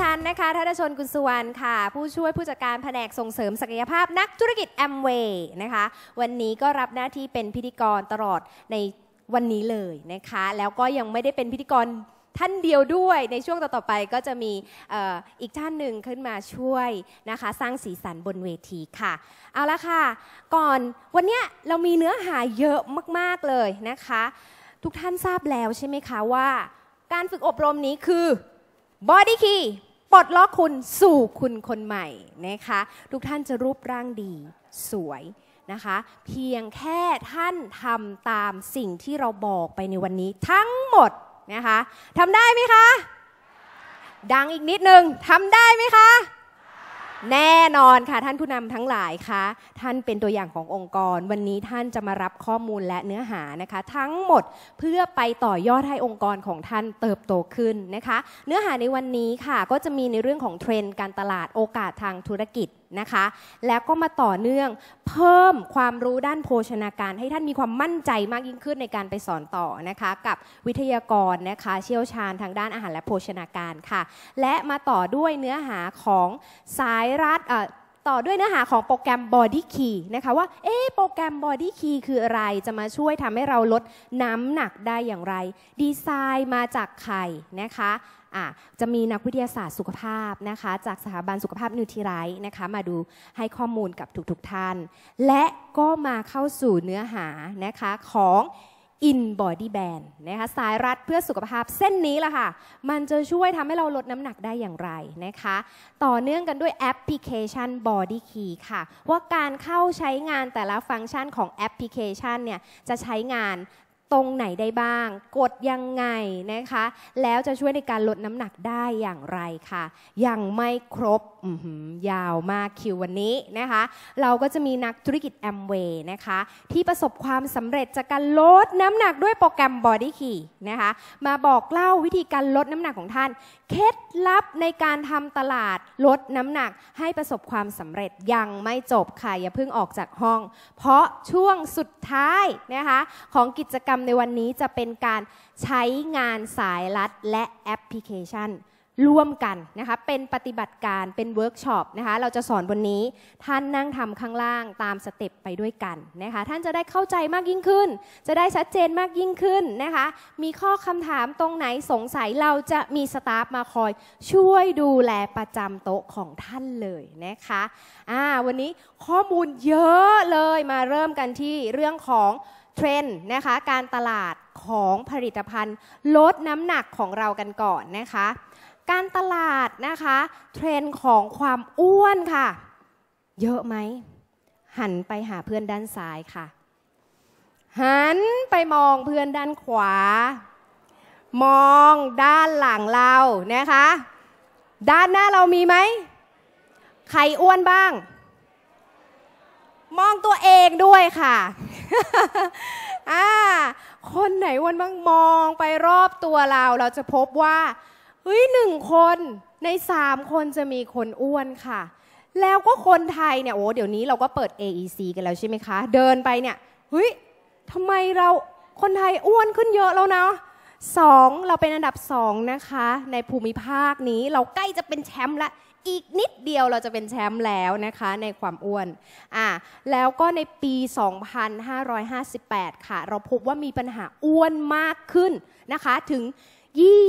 ฉันนะคะธนชนกุลสุวรรณค่ะ ผู้ช่วยผู้จัดการแผนกส่งเสริมศักยภาพนักธุรกิจแอมเวย์นะคะวันนี้ก็รับหน้าที่เป็นพิธีกรตลอดในวันนี้เลยนะคะ แล้วก็ยังไม่ได้เป็นพิธีกรท่านเดียวด้วยในช่วงต่ออไปก็จะมีอีกท่านหนึ่งขึ้นมาช่วยนะคะสร้างสีสันบนเวทีค่ะ เอาละค่ะ ก่อนวันนี้เรามีเนื้อหาเยอะมากๆเลยนะคะ ทุกท่านทราบแล้วใช่ไหมคะว่า การฝึกอบรมนี้คือบอดี้คีปลดล็อกคุณสู่คุณคนใหม่นะคะทุกท่านจะรูปร่างดีสวยนะคะ เพียงแค่ท่านทำตามสิ่งที่เราบอกไปในวันนี้ทั้งหมดนะคะทำได้ไหมคะ ดังอีกนิดนึงทำได้ไหมคะแน่นอนค่ะท่านผู้นำทั้งหลายคะท่านเป็นตัวอย่างขององค์กร วันนี้ท่านจะมารับข้อมูลและเนื้อหานะคะ ทั้งหมดเพื่อไปต่อยอดให้องค์กรของท่านเติบโตขึ้นนะคะ เนื้อหาในวันนี้ค่ะก็จะมีในเรื่องของเทรนด์การตลาดโอกาสทางธุรกิจนะคะแล้วก็มาต่อเนื่องเพิ่มความรู้ด้านโภชนาการ ให้ท่านมีความมั่นใจมากยิ่งขึ้นในการไปสอนต่อนะคะกับวิทยากรนะคะเชี่ยวชาญทางด้านอาหารและโภชนาการค่ะ และมาต่อด้วยเนื้อหาของสายรัดต่อด้วยเนื้อหาของโปรแกรม Body Key นะคะว่าเอ๊โปรแกรม Body Key คืออะไร จะมาช่วยทำให้เราลดน้ำหนักได้อย่างไรดีไซน์มาจากใครนะคะ่ะจะมีนักวิทยาศาสตร์สุขภาพนะคะจากสถาบันสุขภาพนิวทรีไรนะคะมาดูให้ข้อมูลกับทุกๆทท่าน และก็มาเข้าสู่เนื้อหานะคะของอินบอดี้แบนนะคะสายรัดเพื่อสุขภาพเส้นนี้ล่ะค่ะมันจะช่วยทำให้เราลดน้ำหนักได้อย่างไรนะคะ ต่อเนื่องกันด้วยแอปพลิเคชัน Body Key ค่ะว่าการเข้าใช้งานแต่ละฟังก์ชันของแอปพลิเคชันเนี่ยจะใช้งานตรงไหนได้บ้าง กดยังไงนะคะ แล้วจะช่วยในการลดน้ำหนักได้อย่างไรค่ะ ยังไม่ครบยาวมากคิววันนี้นะคะ เราก็จะมีนักธุรกิจแอมเวย์นะคะที่ประสบความสำเร็จจากการลดน้ำหนักด้วยโปรแกรมบอดี้คีนะคะ มาบอกเล่าวิธีการลดน้ำหนักของท่านเคล็ดลับในการทำตลาดลดน้ำหนักให้ประสบความสำเร็จยังไม่จบค่ะอย่าเพิ่งออกจากห้อง เพราะช่วงสุดท้ายนะคะของกิจกรรมในวันนี้จะเป็นการใช้งานสายลัดและแอปพลิเคชันร่วมกันนะคะเป็นปฏิบัติการเป็นเวิร์กช็อปนะคะ เราจะสอนบนนี้ท่านนั่งทำข้างล่างตามสเต็ปไปด้วยกันนะคะ ท่านจะได้เข้าใจมากยิ่งขึ้น จะได้ชัดเจนมากยิ่งขึ้นนะคะ มีข้อคำถามตรงไหนสงสัยเราจะมีสตาฟมาคอย ช่วยดูแลประจำโต๊ะของท่านเลยนะคะอ่าวันนี้ข้อมูลเยอะเลยมาเริ่มกันที่เรื่องของเทรนด์นะคะ การตลาดของผลิตภัณฑ์ ลดน้ำหนักของเรากันก่อนนะคะการตลาดนะคะ เทรนด์ของความอ้วนค่ะ เยอะไหมหันไปหาเพื่อนด้านซ้ายค่ะ หันไปมองเพื่อนด้านขวา มองด้านหลังเรานะคะ ด้านหน้าเรามีไหม ใครอ้วนบ้าง มองตัวเองด้วยค่ะอ่าคนไหนอ้วนบ้างมองไปรอบตัวเรา เราจะพบว่าเฮ้ยหนึ่งคนในสามคนจะมีคนอ้วนค่ะ แล้วก็คนไทยเนี่ยโอ้เดี๋ยวนี้เราก็เปิด AEC กันแล้วใช่ไหมคะเดินไปเนี่ยเฮ้ยทำไมเราคนไทยอ้วนขึ้นเยอะแล้วเนาะสองเราเป็นอันดับสองนะคะ ในภูมิภาคนี้เราใกล้จะเป็นแชมป์ละอีกนิดเดียวเราจะเป็นแชมป์แล้วนะคะในความอ้วนอ่าแล้วก็ในปี2558ค่ะ เราพบว่ามีปัญหาอ้วนมากขึ้นนะคะถึง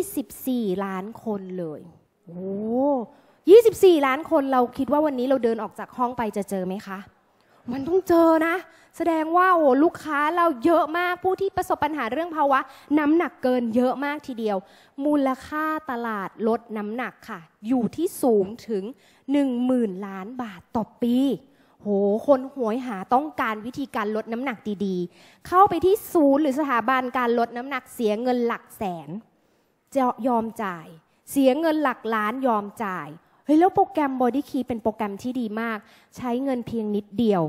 24 ล้านคนเลยโอ้24ล้านคนเราคิดว่าวันนี้เราเดินออกจากห้องไปจะเจอไหมคะ มันต้องเจอนะ แสดงว่าโอ้ลูกค้าเราเยอะมากผู้ที่ประสบปัญหาเรื่องภาวะ น้ำหนักเกินเยอะมากทีเดียว มูลค่าตลาดลดน้ำหนักค่ะ อยู่ที่สูงถึง10,000ล้านบาทต่อปี โห คน หวยหาต้องการวิธีการลดน้ำหนักดีๆ เข้าไปที่ศูนย์หรือสถาบันการลดน้ำหนักเสียเงินหลักแสนจะยอมจ่ายเสียเงินหลักล้านยอมจ่ายเฮ้ยแล้วโปรแกรมบอดี้คีเป็นโปรแกรมที่ดีมาก ใช้เงินเพียงนิดเดียว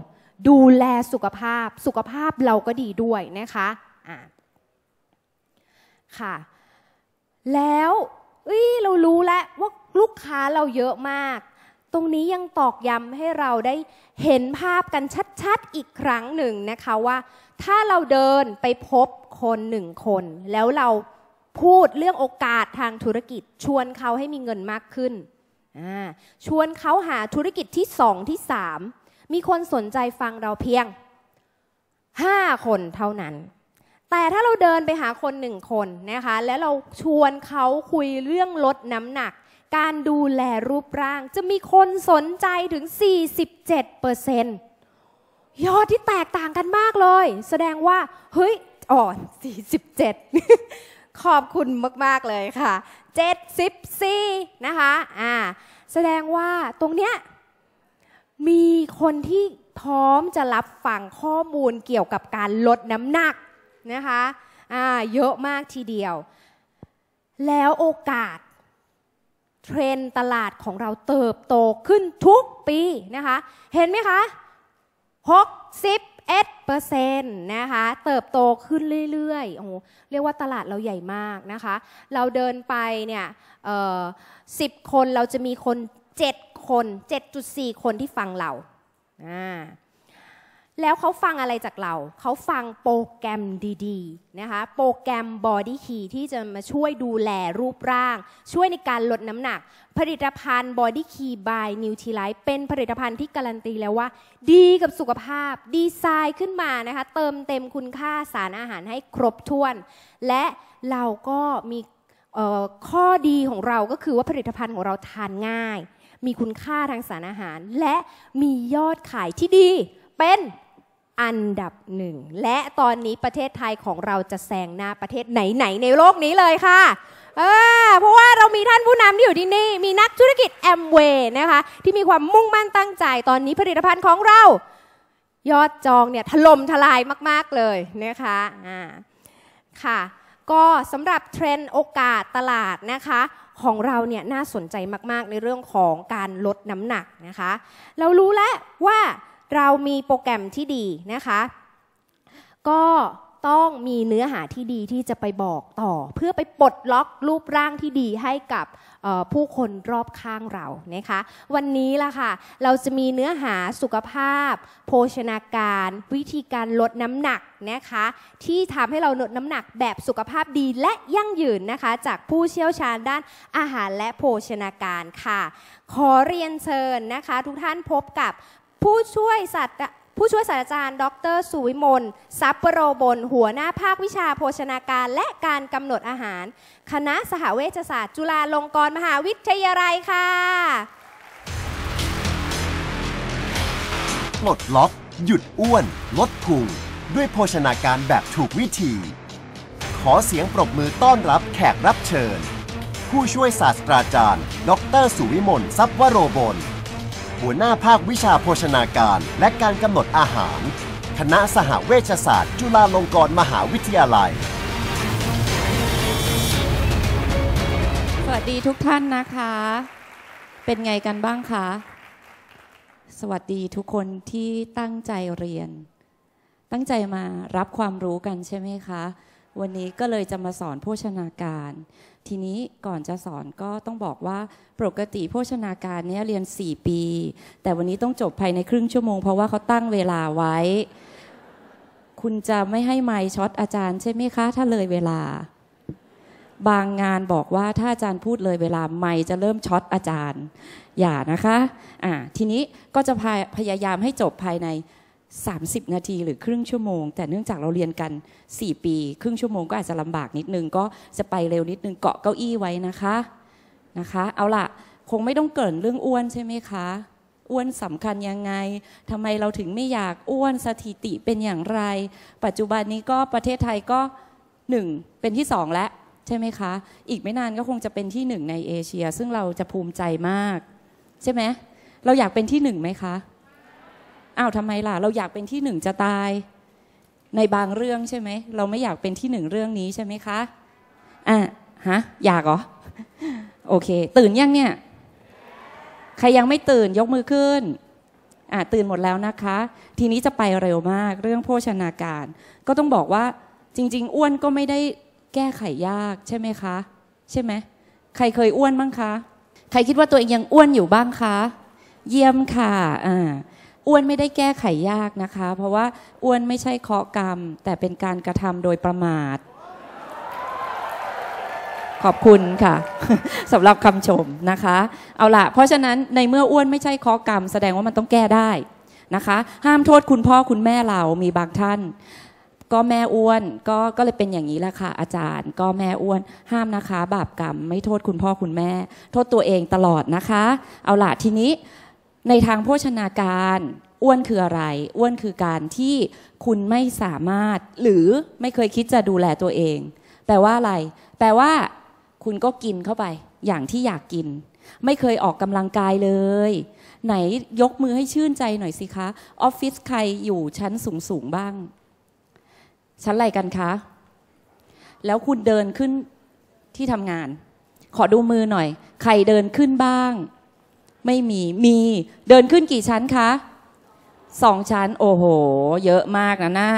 ดูแลสุขภาพสุขภาพเราก็ดีด้วยนะคะอ่าค่ะ แล้วเอ้ยเรารู้แล้วว่าลูกค้าเราเยอะมาก ตรงนี้ยังตอกย้ำให้เราได้เห็นภาพกันชัดๆอีกครั้งหนึ่งนะคะว่า ถ้าเราเดินไปพบคนหนึ่งคน แล้วเราพูดเรื่องโอกาสทางธุรกิจชวนเขาให้มีเงินมากขึ้นชวนเขาหาธุรกิจที่สองที่สามมีคนสนใจฟังเราเพียงห้าคนเท่านั้น แต่ถ้าเราเดินไปหาคนหนึ่งคนนะคะ แล้วเราชวนเขาคุยเรื่องลดน้ำหนัก การดูแลรูปร่าง จะมีคนสนใจถึง 47เปอร์เซ็นต์ยอดที่แตกต่างกันมากเลย แสดงว่า เฮ้ยอ๋อ47ขอบคุณมากๆเลยค่ะ74นะคะอ่าแสดงว่าตรงเนี้ยมีคนที่พร้อมจะรับฟังข้อมูลเกี่ยวกับการลดน้ำหนักนะคะอ่าเยอะมากทีเดียว แล้วโอกาสเทรนตลาดของเราเติบโตขึ้นทุกปีนะคะ เห็นไหมคะ60 11%นต์นะคะเติบโตขึ้นเรื่อยๆโอ้โหเรียกว่าตลาดเราใหญ่มากนะคะ เราเดินไปเนี่ยสิบคนเราจะมีคน 7 คน 7.4 คนที่ฟังเราอ่าแล้วเขาฟังอะไรจากเราเขาฟังโปรแกรมดีๆนะคะ โปรแกรมบอดี้คีที่จะมาช่วยดูแลรูปร่าง ช่วยในการลดน้ำหนัก ผลิตภัณฑ์บดี้คีบายนิวทรีไลท์เป็นผลิตภัณฑ์ที่การันตีแล้วว่า ดีกับสุขภาพ ดีไซน์ขึ้นมานะคะเติมเต็มคุณค่าสารอาหารให้ครบถ้วน และเราก็มีข้อดีของเราก็คือว่าผลิตภัณฑ์ของเราทานง่าย มีคุณค่าทางสารอาหาร และมียอดขายที่ดีเป็นอันดับหนึ่ง และตอนนี้ประเทศไทยของเราจะแซงหน้าประเทศไหนๆในโลกนี้เลยค่ะเออเพราะว่าเรามีท่านผู้นำที่อยู่ที่นี่ มีนักธุรกิจแอมเวย์นะคะที่มีความมุ่งมั่นตั้งใจ ตอนนี้ผลิตภัณฑ์ของเรา ยอดจองเนี่ยถล่มทลายมากๆเลยนะคะอ่าค่ะก็สำหรับเทรนด์โอกาสตลาดนะคะของเราเนี่ยน่าสนใจมากๆในเรื่องของการลดน้ำหนักนะคะเรารู้แล้วว่าเรามีโปรแกรมที่ดีนะคะ ก็ต้องมีเนื้อหาที่ดีที่จะไปบอกต่อ เพื่อไปปลดล็อกรูปร่างที่ดีให้กับผู้คนรอบข้างเรานะคะ วันนี้ล่ะค่ะเราจะมีเนื้อหาสุขภาพ โภชนาการ วิธีการลดน้ำหนักนะคะที่ทำให้เราลดน้ำหนักแบบสุขภาพดีและยั่งยืนนะคะจากผู้เชี่ยวชาญด้านอาหารและโภชนาการค่ะ ขอเรียนเชิญนะคะทุกท่านพบกับผู้ช่วยศาสตราผู้ช่วยศาสตราจารย์ ดรสุวิมลซับปโรบลหัวหน้าภาควิชาโภชนาการและการกำหนดอาหาร คณะสหเวชศาสตร์ จุฬาลงกรณ์มหาวิทยาลัยค่ะปลดล็อก หยุดอ้วน ลดพุงด้วยโภชนาการแบบถูกวิธี ขอเสียงปรบมือต้อนรับแขกรับเชิญ ผู้ช่วยศาสตราจารย์ ดรสุวิมลซับวโรบลหัวหน้าภาควิชาโภชนาการ และการกำหนดอาหาร คณะสหเวชศาสตร์ จุฬาลงกรณ์มหาวิทยาลัย สวัสดีทุกท่านนะคะ เป็นไงกันบ้างคะ สวัสดีทุกคนที่ตั้งใจเรียน ตั้งใจมารับความรู้กันใช่ไหมคะ วันนี้ก็เลยจะมาสอนโภชนาการทีนี้ก่อนจะสอนก็ต้องบอกว่าปกติโภชนาการเนี่ยเรียน 4 ปี แต่วันนี้ต้องจบภายในครึ่งชั่วโมงเพราะว่าเขาตั้งเวลาไว้ คุณจะไม่ให้ไม้ช็อตอาจารย์ ใช่ไหมคะถ้าเลยเวลา บางงานบอกว่าถ้าอาจารย์พูดเลยเวลาไม่จะเริ่มช็อตอาจารย์อย่านะคะอ่าทีนี้ก็จะพยายามให้จบภายใน30 นาทีหรือครึ่งชั่วโมง แต่เนื่องจากเราเรียนกัน 4 ปี ครึ่งชั่วโมงก็อาจจะลำบากนิดนึง ก็จะไปเร็วนิดนึง เกาะเก้าอี้ไว้นะคะนะคะ เอาล่ะ คงไม่ต้องเกินเรื่องอ้วนใช่ไหมคะ อ้วนสำคัญยังไงทำไมเราถึงไม่อยากอ้วนสถิติเป็นอย่างไร ปัจจุบันนี้ก็ประเทศไทยก็หนึ่งเป็นที่สองแล้วใช่ไหมคะ อีกไม่นานก็คงจะเป็นที่หนึ่งในเอเชียซึ่งเราจะภูมิใจมาก ใช่ไหมเราอยากเป็นที่หนึ่งไหมคะอ้าว ทำไมล่ะเราอยากเป็นที่หนึ่งจะตาย ในบางเรื่องใช่ไหมเราไม่อยากเป็นที่หนึ่งเรื่องนี้ใช่ไหมคะอ่ะฮะอยากเหรอ โอเค ตื่นยังเนี่ย ใครยังไม่ตื่นยกมือขึ้น อ่ะตื่นหมดแล้วนะคะ ทีนี้จะไปเร็วมากเรื่องโภชนาการ ก็ต้องบอกว่าจริงๆ อ้วนก็ไม่ได้แก้ไขยากใช่ไหมคะ ใช่ไหมใครเคยอ้วนบ้างคะใครคิดว่าตัวเองยังอ้วนอยู่บ้างคะ เยี่ยมค่ะอ่าอ้วนไม่ได้แก้ไขยากนะคะ เพราะว่าอ้วนไม่ใช่เคาะกรรม แต่เป็นการกระทำโดยประมาท ขอบคุณค่ะสำหรับคำชมนะคะเอาละเพราะฉะนั้นในเมื่ออ้วนไม่ใช่เคาะกรรม แสดงว่ามันต้องแก้ได้นะคะ ห้ามโทษคุณพ่อคุณแม่เรา มีบางท่าน ก็แม่อ้วนก็ก็เลยเป็นอย่างนี้แหละค่ะอาจารย์ ก็แม่อ้วนห้ามนะคะ บาปกรรม ไม่โทษคุณพ่อคุณแม่ โทษตัวเองตลอดนะคะ เอาล่ะทีนี้ในทางโภชนาการอ้วนคืออะไรอ้วนคือการที่คุณไม่สามารถ หรือไม่เคยคิดจะดูแลตัวเองแปลว่าอะไรแปลว่าคุณก็กินเข้าไป อย่างที่อยากกิน ไม่เคยออกกำลังกายเลย ไหนยกมือให้ชื่นใจหน่อยสิคะออฟฟิศใครอยู่ชั้นสูงสูงบ้าง ชั้นอะไรกันคะ แล้วคุณเดินขึ้นที่ทำงาน ขอดูมือหน่อย ใครเดินขึ้นบ้างไม่มี มี เดินขึ้นกี่ชั้นคะสองชั้น โอ้โห เยอะมากนะหน้า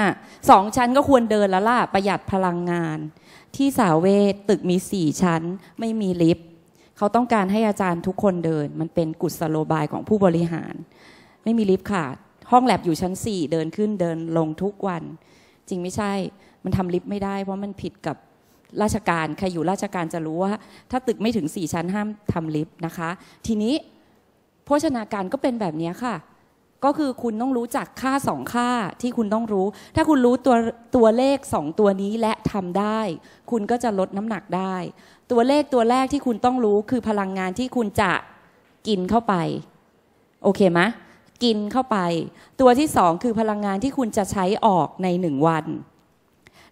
สองชั้นก็ควรเดินแล้วล่ะประหยัดพลังงาน ที่สาวเวทตึกมีสี่ชั้น ไม่มีลิฟต์ เขาต้องการให้อาจารย์ทุกคนเดิน มันเป็นกุศโลบายของผู้บริหาร ไม่มีลิฟต์ค่ะ ห้องแลบอยู่ชั้นสี่เดินขึ้นเดินลงทุกวัน จริงไม่ใช่ มันทำลิฟต์ไม่ได้ เพราะมันผิดกับราชการใครอยู่ราชการจะรู้ว่า ถ้าตึกไม่ถึงสี่ชั้นห้ามทำลิฟต์นะคะ ทีนี้ภชนาการก็เป็นแบบนี้ค่ะ ก็คือคุณต้องรู้จักค่าสองค่าที่คุณต้องรู้ ถ้าคุณรู้ตัวตัวเลขสองตัวนี้และทำได้ คุณก็จะลดน้ำหนักได้ ตัวเลขตัวแรกที่คุณต้องรู้คือพลังงานที่คุณจะกินเข้าไป โอเคไหมกินเข้าไป ตัวที่สองคือพลังงานที่คุณจะใช้ออกในหนึ่งวัน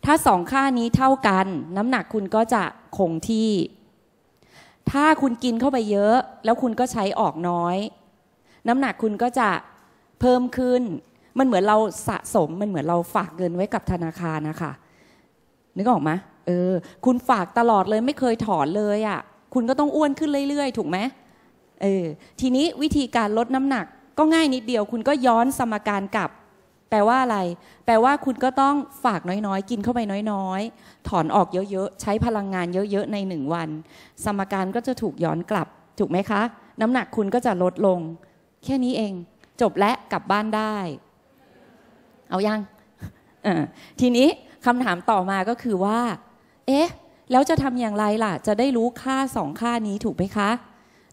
ถ้าสองค่านี้เท่ากัน น้ำหนักคุณก็จะคงที่ถ้าคุณกินเข้าไปเยอะแล้วคุณก็ใช้ออกน้อย น้ำหนักคุณก็จะเพิ่มขึ้น มันเหมือนเราสะสมมันเหมือนเราฝากเงินไว้กับธนาคารนะคะนึกออกไหมเออ คุณฝากตลอดเลยไม่เคยถอนเลยอะ่ะ คุณก็ต้องอ้วนขึ้นเรื่อยๆ ถูกไหมเออทีนี้วิธีการลดน้ำหนัก ก็ง่ายนิดเดียวคุณก็ย้อนสมการกลับแปลว่าอะไร แปลว่าคุณก็ต้องฝากน้อย ๆ กินเข้าไปน้อย ๆ ถอนออกเยอะ ๆ ใช้พลังงานเยอะ ๆ ในหนึ่งวัน สมการก็จะถูกย้อนกลับ ถูกไหมคะ น้ำหนักคุณก็จะลดลง แค่นี้เอง จบและกลับบ้านได้ เอายังทีนี้คำถามต่อมาก็คือว่า เอ๊ะ แล้วจะทำอย่างไรล่ะ จะได้รู้ค่าสองค่านี้ถูกไหมคะ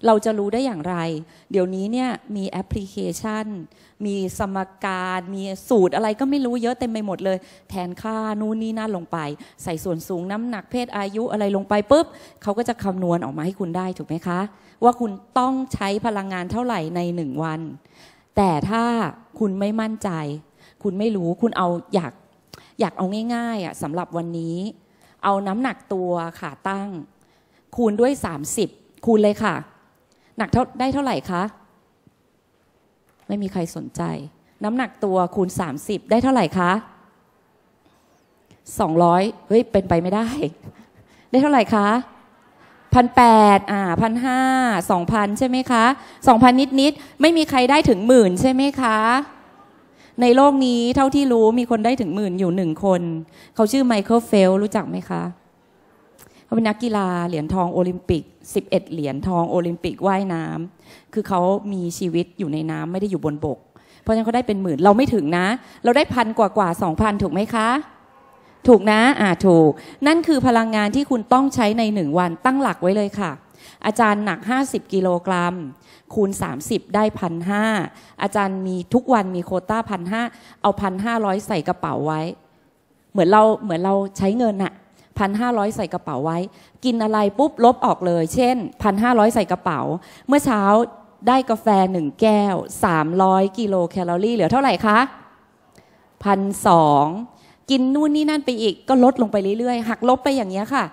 เราจะรู้ได้อย่างไร เดี๋ยวนี้เนี่ยมีแอปพลิเคชัน มีสมการ มีสูตรอะไรก็ไม่รู้เยอะเต็มไปหมดเลย แทนค่านู่นนี่นั่นลงไป ใส่ส่วนสูงน้ำหนักเพศอายุอะไรลงไปปุ๊บเขาก็จะคำนวณออกมาให้คุณได้ถูกไหมคะ ว่าคุณต้องใช้พลังงานเท่าไหร่ในหนึ่งวัน แต่ถ้าคุณไม่มั่นใจ คุณไม่รู้คุณเอาอยากอยากเอาง่ายๆอ่ะสำหรับวันนี้ เอาน้ำหนักตัวขาตั้ง คูณด้วย 30 คูณเลยค่ะหนักเท่าได้เท่าไหร่คะ ไม่มีใครสนใจ น้ำหนักตัวคูณ 30 ได้เท่าไหร่คะ 200เฮ้ยเป็นไปไม่ได้ ได้เท่าไหร่คะพันแปดอ่าพันห้าสองพันใช่ไหมคะสองพันนิดนิดไม่มีใครได้ถึงหมื่นใช่ไหมคะ ในโลกนี้เท่าที่รู้มีคนได้ถึงหมื่นอยู่หนึ่งคน เขาชื่อไมเคิลเฟลรู้จักไหมคะเขาเป็นนักกีฬาเหรียญทองโอลิมปิก 11 เหรียญทองโอลิมปิกว่ายน้ำ คือเขามีชีวิตอยู่ในน้ำไม่ได้อยู่บนบก เพราะฉะนั้นเขาได้เป็นหมื่น เราไม่ถึงนะ เราได้พันกว่ากว่าสองพันถูกไหมคะ ถูกนะ อ่าถูก นั่นคือพลังงานที่คุณต้องใช้ในหนึ่งวันตั้งหลักไว้เลยค่ะ อาจารย์หนัก 50 กิโลกรัมคูณ 30 ได้พันห้าอาจารย์มีทุกวันมีโคต้าพันห้าเอาพันห้าร้อยใส่กระเป๋าไว้ เหมือนเราเหมือนเราใช้เงินอะพันห้าร้อยใส่กระเป๋าไว้ กินอะไรปุ๊บ ลบออกเลย เช่นพันห้าร้อยใส่กระเป๋า เมื่อเช้าได้กาแฟหนึ่งแก้วสามร้อยกิโลแคลอรี่เหลือ เท่าไหร่คะพันสองกินนู่นนี่นั่นไปอีกก็ลดลงไปเรื่อยๆ หักลบไปอย่างเงี้ยค่ะ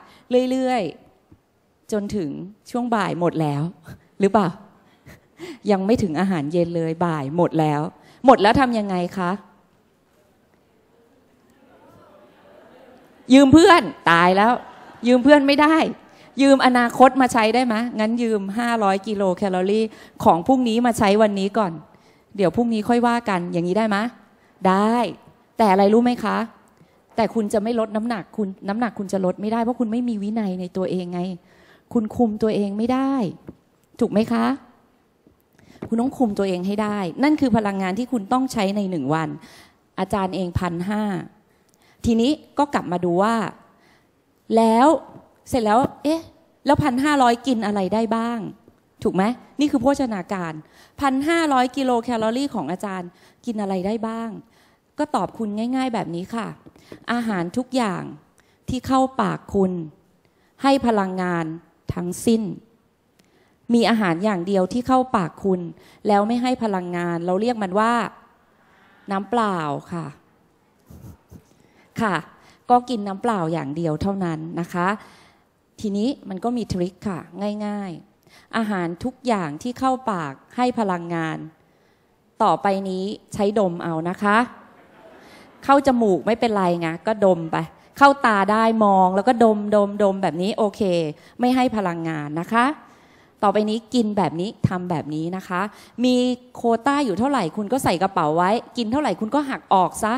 เรื่อยๆ จนถึงช่วงบ่ายหมดแล้ว หรือเปล่า ยังไม่ถึงอาหารเย็นเลยบ่าย หมดแล้ว หมดแล้วทำยังไงคะยืมเพื่อนตายแล้ว ยืมเพื่อนไม่ได้ ยืมอนาคตมาใช้ได้ไหมงั้นยืม 500กิโลแคลอรี่ ของพรุ่งนี้มาใช้วันนี้ก่อน เดี๋ยวพรุ่งนี้ค่อยว่ากันอย่างนี้ได้ไหมได้ แต่อะไรรู้ไหมคะ แต่คุณจะไม่ลดน้ำหนัก คุณน้ำหนักคุณจะลดไม่ได้ เพราะคุณไม่มีวินัยในตัวเองไง คุณคุมตัวเองไม่ได้ ถูกไหมคะ คุณต้องคุมตัวเองให้ได้ นั่นคือพลังงานที่คุณต้องใช้ในหนึ่งวัน อาจารย์เองพันห้าทีนี้ก็กลับมาดูว่า แล้วเสร็จแล้ว เอ๊ะ แล้วพันห้าร้อยกินอะไรได้บ้าง ถูกไหม นี่คือโภชนาการพันห้าร้อยกิโลแคลอรี่ของอาจารย์ กินอะไรได้บ้าง ก็ตอบคุณง่าย ๆ แบบนี้ค่ะ อาหารทุกอย่างที่เข้าปากคุณ ให้พลังงานทั้งสิ้น มีอาหารอย่างเดียวที่เข้าปากคุณ แล้วไม่ให้พลังงาน เราเรียกมันว่า น้ำเปล่าค่ะค่ะก็กินน้ำเปล่าอย่างเดียวเท่านั้นนะคะ ทีนี้มันก็มีทริคค่ะง่ายๆ อาหารทุกอย่างที่เข้าปากให้พลังงาน ต่อไปนี้ใช้ดมเอานะคะ เข้าจมูกไม่เป็นไรไงก็ดมไป เข้าตาได้มองแล้วก็ดมดมดมแบบนี้โอเค ไม่ให้พลังงานนะคะ ต่อไปนี้กินแบบนี้ทำแบบนี้นะคะ มีโคต้าอยู่เท่าไหร่คุณก็ใส่กระเป๋าไว้ กินเท่าไหร่คุณก็หักออกซะ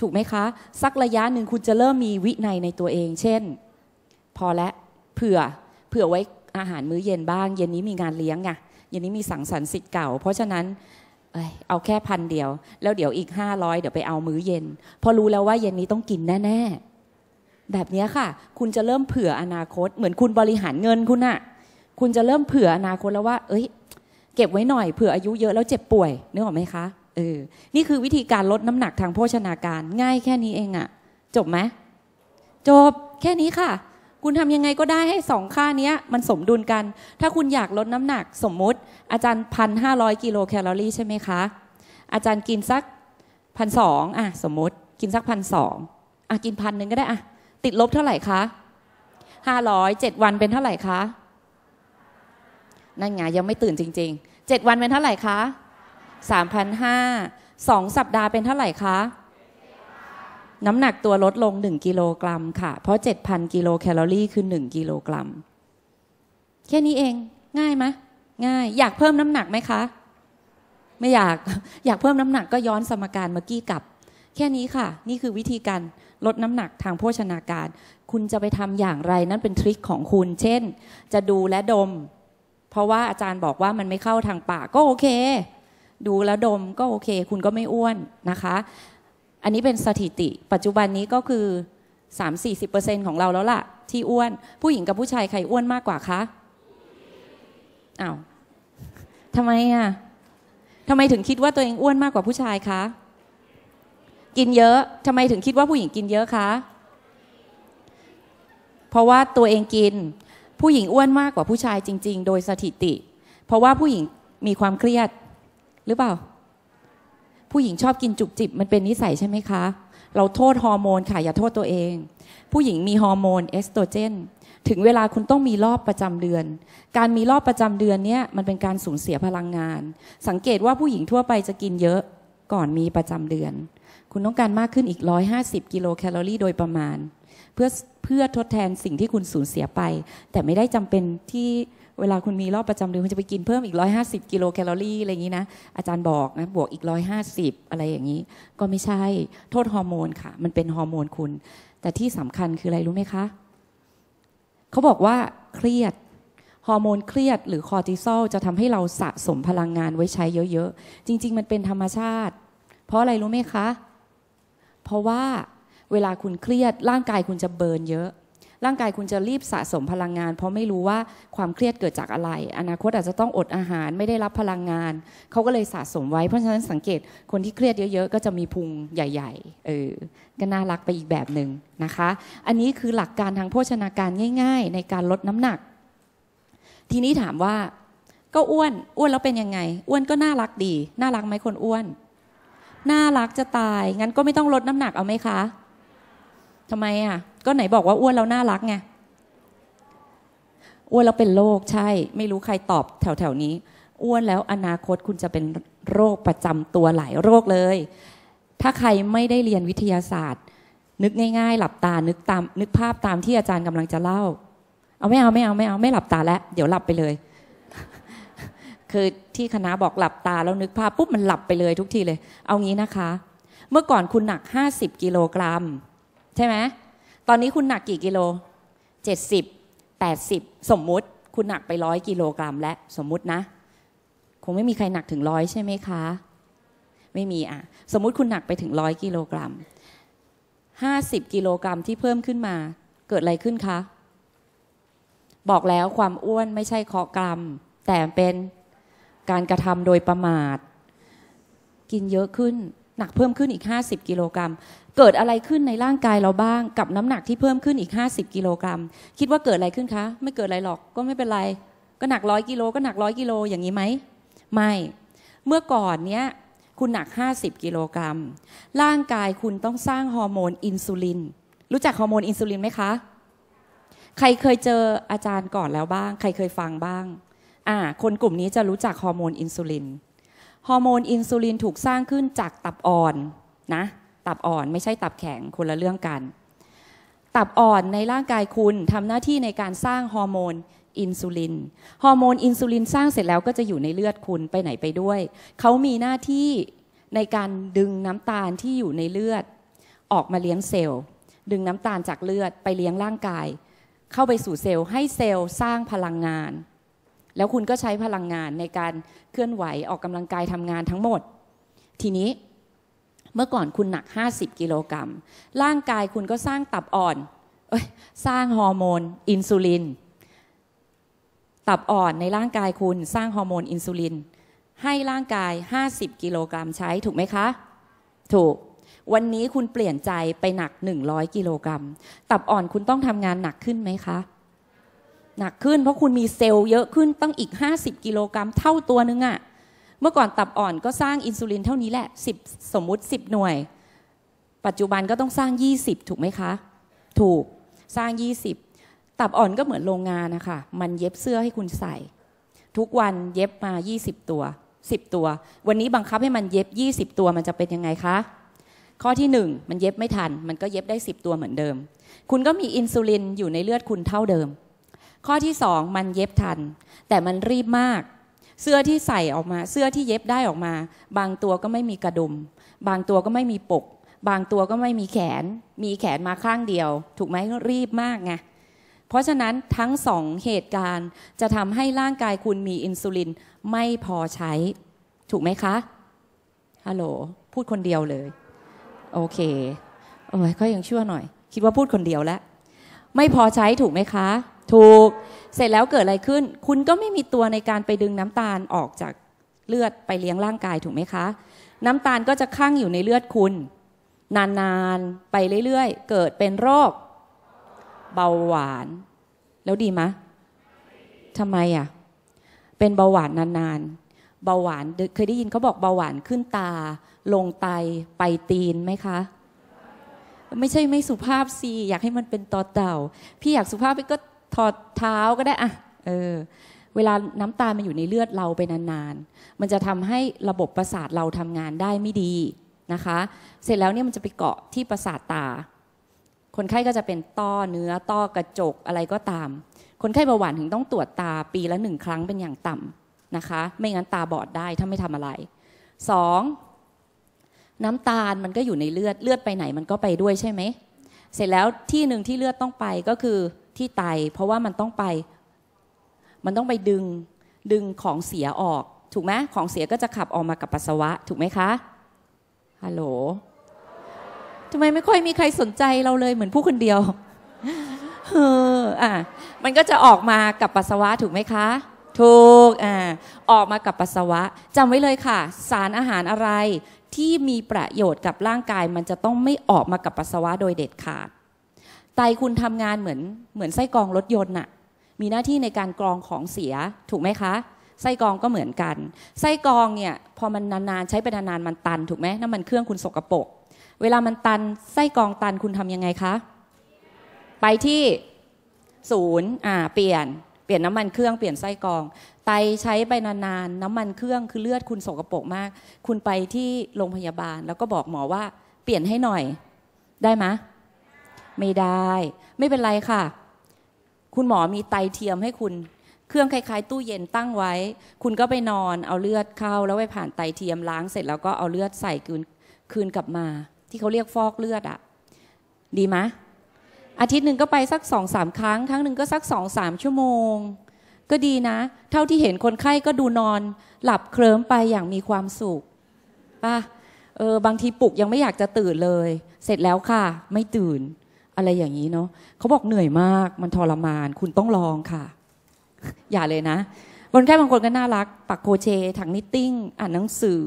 ถูกไหมคะสักระยะหนึ่งคุณจะเริ่มมีวินัยในตัวเอง เช่น พอและเผื่อเผื่อไว้อาหารมื้อเย็นบ้าง เย็นนี้มีงานเลี้ยงไงเย็นนี้มีสังสรรค์สิทธิ์เก่าเพราะฉะนั้น เอเอาแค่พันเดียว แล้วเดี๋ยวอีกห้าร้อยเดี๋ยวไปเอามื้อเย็น พอรู้แล้วว่าเย็นนี้ต้องกินแน่ๆ แบบนี้ค่ะคุณจะเริ่มเผื่ออนาคตเหมือนคุณบริหารเงินคุณอะคุณจะเริ่มเผื่ออนาคตแล้วว่า เอ้ย เก็บไว้หน่อยเผื่ออายุเยอะแล้วเจ็บป่วยนึกออกไหมคะเออนี่คือวิธีการลดน้ำหนักทางโภชนาการง่ายแค่นี้เองอะจบไหมจบแค่นี้ค่ะ คุณทำยังไงก็ได้ให้สองค่านี้มันสมดุลกัน ถ้าคุณอยากลดน้ำหนักสมมุติอาจารย์พันห้าร้อยกิโลแคลอรี่ ใช่ไหมคะ อาจารย์กินสักพันสองอ่ะ สมมติกินสักพันสองอ่ะกินพันหนึ่งก็ได้อ่ะติดลบเท่าไหร่คะห้าร้อยเจ็ดวันเป็นเท่าไหร่คะนั่นไงยังไม่ตื่นจริงๆเจ็ดวันเป็นเท่าไหร่คะ3ห0 0สองสัปดาห์เป็นเท่าไหร่คะน้ำหนักตัวลดลง 1 กิโลกรัมค่ะเพราะ 7,000 กิโลแคลอรี่คือ1กิโลกรัม แค่นี้เอง ง่ายไหมง่าย อยากเพิ่มน้ำหนักไหมคะ ไม่อยากอยากเพิ่มน้ำหนักก็ย้อนสมการเมื่อกี้กลับ แค่นี้ค่ะ นี่คือวิธีการ ลดน้ำหนักทางโภชนาการ คุณจะไปทำอย่างไรนั่นเป็นทริคของคุณ เช่น จะดูและดม เพราะว่าอาจารย์บอกว่ามันไม่เข้าทางปากก็โอเคดูแล้วดมก็โอเค คุณก็ไม่อ้วนนะคะ อันนี้เป็นสถิติปัจจุบันนี้ก็คือ3-40%ของเราแล้วล่ะ ที่อ้วน ผู้หญิงกับผู้ชายใครอ้วนมากกว่า คะอา้าวทำไมอ่ะทำไมถึงคิดว่าตัวเองอ้วนมากกว่าผู้ชายคะ กินเยอะทำไมถึงคิดว่าผู้หญิงกินเยอะคะเพราะว่าตัวเองกิน ผู้หญิงอ้วนมากกว่าผู้ชายจริง ๆ โดยสถิติ เพราะว่าผู้หญิงมีความเครียดหรือเปล่า ผู้หญิงชอบกินจุบจิบมันเป็นนิสัยใช่ไหมคะ เราโทษฮอร์โมนค่ะอย่าโทษตัวเอง ผู้หญิงมีฮอร์โมนเอสโตรเจน ถึงเวลาคุณต้องมีรอบประจำเดือน การมีรอบประจำเดือนเนี่ยมันเป็นการสูญเสียพลังงาน สังเกตว่าผู้หญิงทั่วไปจะกินเยอะก่อนมีประจำเดือน คุณต้องการมากขึ้นอีก 150กิโลแคลอรี่โดยประมาณ เพื่อเพื่อทดแทนสิ่งที่คุณสูญเสียไป แต่ไม่ได้จำเป็นที่เวลาคุณมีรอบประจำเดือนคุณจะไปกินเพิ่มอีก 150 กิโลแคลอรี่อะไรอย่างนี้นะ อาจารย์บอกนะ บวกอีก 150 อะไรอย่างนี้ ก็ไม่ใช่โทษฮอร์โมนค่ะ มันเป็นฮอร์โมนคุณ แต่ที่สำคัญคืออะไรรู้ไหมคะเขาบอกว่าเครียด ฮอร์โมนเครียดหรือคอร์ติซอล จะทำให้เราสะสมพลังงานไว้ใช้เยอะๆ จริงๆ มันเป็นธรรมชาติ เพราะอะไรรู้ไหมคะ เพราะว่าเวลาคุณเครียดร่างกายคุณจะเบิร์นเยอะร่างกายคุณจะรีบสะสมพลังงานเพราะไม่รู้ว่าความเครียดเกิดจากอะไร อนาคตอาจจะต้องอดอาหารไม่ได้รับพลังงาน เขาก็เลยสะสมไว้เพราะฉะนั้นสังเกต คนที่เครียดเยอะๆก็จะมีพุงใหญ่ ๆ เออก็น่ารักไปอีกแบบหนึ่งนะคะ อันนี้คือหลักการทางโภชนาการง่ายๆ ในการลดน้ำหนัก ทีนี้ถามว่า ก็อ้วน อ้วนแล้วเป็นยังไง อ้วนก็น่ารักดีน่ารักไหมคนอ้วน น่ารักจะตายงั้นก็ไม่ต้องลดน้ำหนักเอาไหมคะ ทำไมอ่ะก็ไหนบอกว่าอ้วนแล้วน่ารักไง อ้วนแล้วเป็นโรค ใช่ ไม่รู้ใครตอบแถวๆนี้ อ้วนแล้วอนาคตคุณจะเป็นโรคประจำตัวหลายโรคเลย ถ้าใครไม่ได้เรียนวิทยาศาสตร์ นึกง่าย ๆ หลับตา นึกตามนึกภาพตามที่อาจารย์กำลังจะเล่า เอาไม่เอาไม่เอา ไม่เอาไม่หลับตาแล้วเดี๋ยวหลับไปเลย คือที่คณะบอกหลับตาแล้วนึกภาพปุ๊บมันหลับไปเลย ทุกทีเลย เอางี้นะคะ เมื่อก่อนคุณหนัก50กิโลกรัมใช่ไหมตอนนี้คุณหนักกี่กิโล 70 80 สมมุติ คุณหนักไปร้อยกิโลกรัม และสมมุตินะ คงไม่มีใครหนักถึงร้อยใช่ไหมคะ ไม่มีอ่ะสมมุติคุณหนักไปถึงร้อยกิโลกรัม 50 กิโลกรัมที่เพิ่มขึ้นมา เกิดอะไรขึ้นคะ บอกแล้วความอ้วนไม่ใช่เคาะกรรม แต่เป็นการกระทำโดยประมาทกินเยอะขึ้นหนักเพิ่มขึ้นอีก 50 กิโลกรัม เกิดอะไรขึ้นในร่างกายเราบ้างกับน้ำหนักที่เพิ่มขึ้นอีก 50 กิโลกรัม คิดว่าเกิดอะไรขึ้นคะ ไม่เกิดอะไรหรอกก็ไม่เป็นไร ก็หนักร้อยกิโล ก็หนักร้อยกิโล อย่างนี้ไหมไม่ เมื่อก่อนเนี้ย คุณหนัก 50 กิโลกรัม ร่างกายคุณต้องสร้างฮอร์โมนอินซูลิน รู้จักฮอร์โมนอินซูลินไหมคะ ใครเคยเจออาจารย์ก่อนแล้วบ้าง ใครเคยฟังบ้าง อ่า คนกลุ่มนี้จะรู้จักฮอร์โมนอินซูลินฮอร์โมนอินซูลิน ถูกสร้างขึ้นจากตับอ่อนนะตับอ่อนไม่ใช่ตับแข็งคนละเรื่องกัน ตับอ่อนในร่างกายคุณทำหน้าที่ในการสร้างฮอร์โมนอินซูลินฮอร์โมนอินซูลินสร้างเสร็จแล้วก็จะอยู่ในเลือดคุณไปไหนไปด้วย เขามีหน้าที่ในการดึงน้ำตาลที่อยู่ในเลือด ออกมาเลี้ยงเซลล์ ดึงน้ำตาลจากเลือดไปเลี้ยงร่างกาย เข้าไปสู่เซลล์ให้เซลล์สร้างพลังงานแล้วคุณก็ใช้พลังงานในการเคลื่อนไหวออกกำลังกายทำงานทั้งหมด ทีนี้ เมื่อก่อนคุณหนัก 50 กิโลกรัมร่างกายคุณก็สร้างตับอ่อนอสร้างฮอร์โมน อินซูลินตับอ่อนในร่างกายคุณสร้างฮอร์โมนอินซูลิน ให้ร่างกาย 50 กิโลกรัมใช้ถูกไหมคะ ถูก วันนี้คุณเปลี่ยนใจไปหนัก 100 กิโลกรัมตับอ่อนคุณต้องทำงานหนักขึ้นไหมคะหนักขึ้นเพราะคุณมีเซลล์เยอะขึ้นตั้งอีก 50 กิโลกรัมเท่าตัวนึงอะ่ะเมื่อก่อนตับอ่อนก็สร้างอินซูลินเท่านี้แหละ 10 สมมุติ 10 หน่วย ปัจจุบันก็ต้องสร้าง 20 ถูกไหมคะ ถูกสร้าง 20 ตับอ่อนก็เหมือนโรงงานนะคะ มันเย็บเสื้อให้คุณใส่ ทุกวันเย็บมา 20 ตัว 10 ตัว วันนี้บังคับให้มันเย็บ 20 ตัวมันจะเป็นยังไงคะข้อที่1มันเย็บไม่ทัน มันก็เย็บได้ 10 ตัวเหมือนเดิม คุณก็มีอินซูลินอยู่ในเลือดคุณเท่าเดิมข้อที่สองมันเย็บทัน แต่มันรีบมาก เสื้อที่ใส่ออกมา เสื้อที่เย็บได้ออกมา บางตัวก็ไม่มีกระดุมบางตัวก็ไม่มีปก บางตัวก็ไม่มีแขน มีแขนมาข้างเดียว ถูกไหมรีบมากไงเพราะฉะนั้นทั้งสองเหตุการณ์จะทำให้ร่างกายคุณมีอินซูลินไม่พอใช้ ถูกไหมคะฮัลโหลพูดคนเดียวเลย โอเค โอ้ยก็ยังชั่วหน่อย คิดว่าพูดคนเดียวแล้วไม่พอใช้ถูกไหมคะถูกเสร็จแล้วเกิดอะไรขึ้น คุณก็ไม่มีตัวในการไปดึงน้ำตาลออกจากเลือดไปเลี้ยงร่างกายถูกไหมคะ น้ำตาลก็จะคั่งอยู่ในเลือดคุณ นานๆไปเรื่อยๆ เกิดเป็นโรคเบาหวาน แล้วดีมะทำไมอ่ะ เป็นเบาหวานนานๆเบาหวานเคยได้ยินเขาบอกเบาหวานขึ้นตา ลงไตไปตีนไหมคะไม่ใช่ไม่สุภาพสิอยากให้มันเป็นตอเต่าพี่อยากสุภาพพี่ก็ขอดเท้าก็ได้อะ เออ เวลาน้ำตาลมันอยู่ในเลือดเราไปนาน ๆ มันจะทำให้ระบบประสาทเราทำงานได้ไม่ดีนะคะ เสร็จแล้วเนี่ยมันจะไปเกาะที่ประสาทตา คนไข้ก็จะเป็นต้อเนื้อ ต้อกระจกอะไรก็ตาม คนไข้เบาหวานถึงต้องตรวจตาปีละหนึ่งครั้งเป็นอย่างต่ำนะคะ ไม่งั้นตาบอดได้ถ้าไม่ทำอะไร 2. น้ำตาลมันก็อยู่ในเลือดเลือดไปไหนมันก็ไปด้วยใช่ไหม เสร็จแล้วที่หนึ่งที่เลือดต้องไปก็คือที่ไต เพราะว่ามันต้องไป มันต้องไปดึงดึงของเสียออก ถูกไหมของเสียก็จะขับออกมากับปัสสาวะ ถูกไหมคะฮัลโหลทำไมไม่ค่อยมีใครสนใจเราเลยเหมือนผู้คนเดียวเอออ่ะมันก็จะออกมากับปัสสาวะถูกไหมคะถูกอ่าออกมากับปัสสาวะจำไว้เลยค่ะ สารอาหารอะไร ที่มีประโยชน์กับร่างกายมันจะต้องไม่ออกมากับปัสสาวะโดยเด็ดขาดไตคุณทำงานเหมือนเหมือนไส้กรองรถยนต์น่ะ มีหน้าที่ในการกรองของเสียถูกไหมคะ ไส้กรองก็เหมือนกัน ไส้กรองเนี่ย พอมันนานๆใช้ไปนานๆมันตัน ถูกไหมน้ำมันเครื่องคุณสกรปรกเวลามันตันไส้กรองตันคุณทํำยังไงคะ ไปที่ศูนย์อ่าเปลี่ยน เปลี่ยนน้ำมันเครื่องเปลี่ยนไส้กรองไตใช้ไปนานๆน้ำมันเครื่องคือเลือดคุณสกรปรกมาก คุณไปที่โรงพยาบาลแล้วก็บอกหมอว่า เปลี่ยนให้หน่อยได้ไหมไม่ได้ ไม่เป็นไรค่ะ คุณหมอมีไตเทียมให้คุณ เครื่องคล้ายๆตู้เย็นตั้งไว้ คุณก็ไปนอน เอาเลือดเข้าแล้วไปผ่านไตเทียมล้าง เสร็จแล้วก็เอาเลือดใส่คืนคืนกลับมา ที่เขาเรียกฟอกเลือดอะดีไหมอาทิตย์หนึ่งก็ไปสักสองสามครั้งครั้งหนึ่งก็สักสองสามชั่วโมง ก็ดีนะ เท่าที่เห็นคนไข้ก็ดูนอน หลับเคลิ้มไปอย่างมีความสุขป่ะเออบางทีปลุกยังไม่อยากจะตื่นเลย เสร็จแล้วค่ะ ไม่ตื่นอะไรอย่างนี้เนาะเขาบอกเหนื่อยมากมันทรมาน คุณต้องลองค่ะ อย่าเลยนะคนแค่บางคนก็น่ารัก ปักโคเชถังนิตติ้งอ่านหนังสือ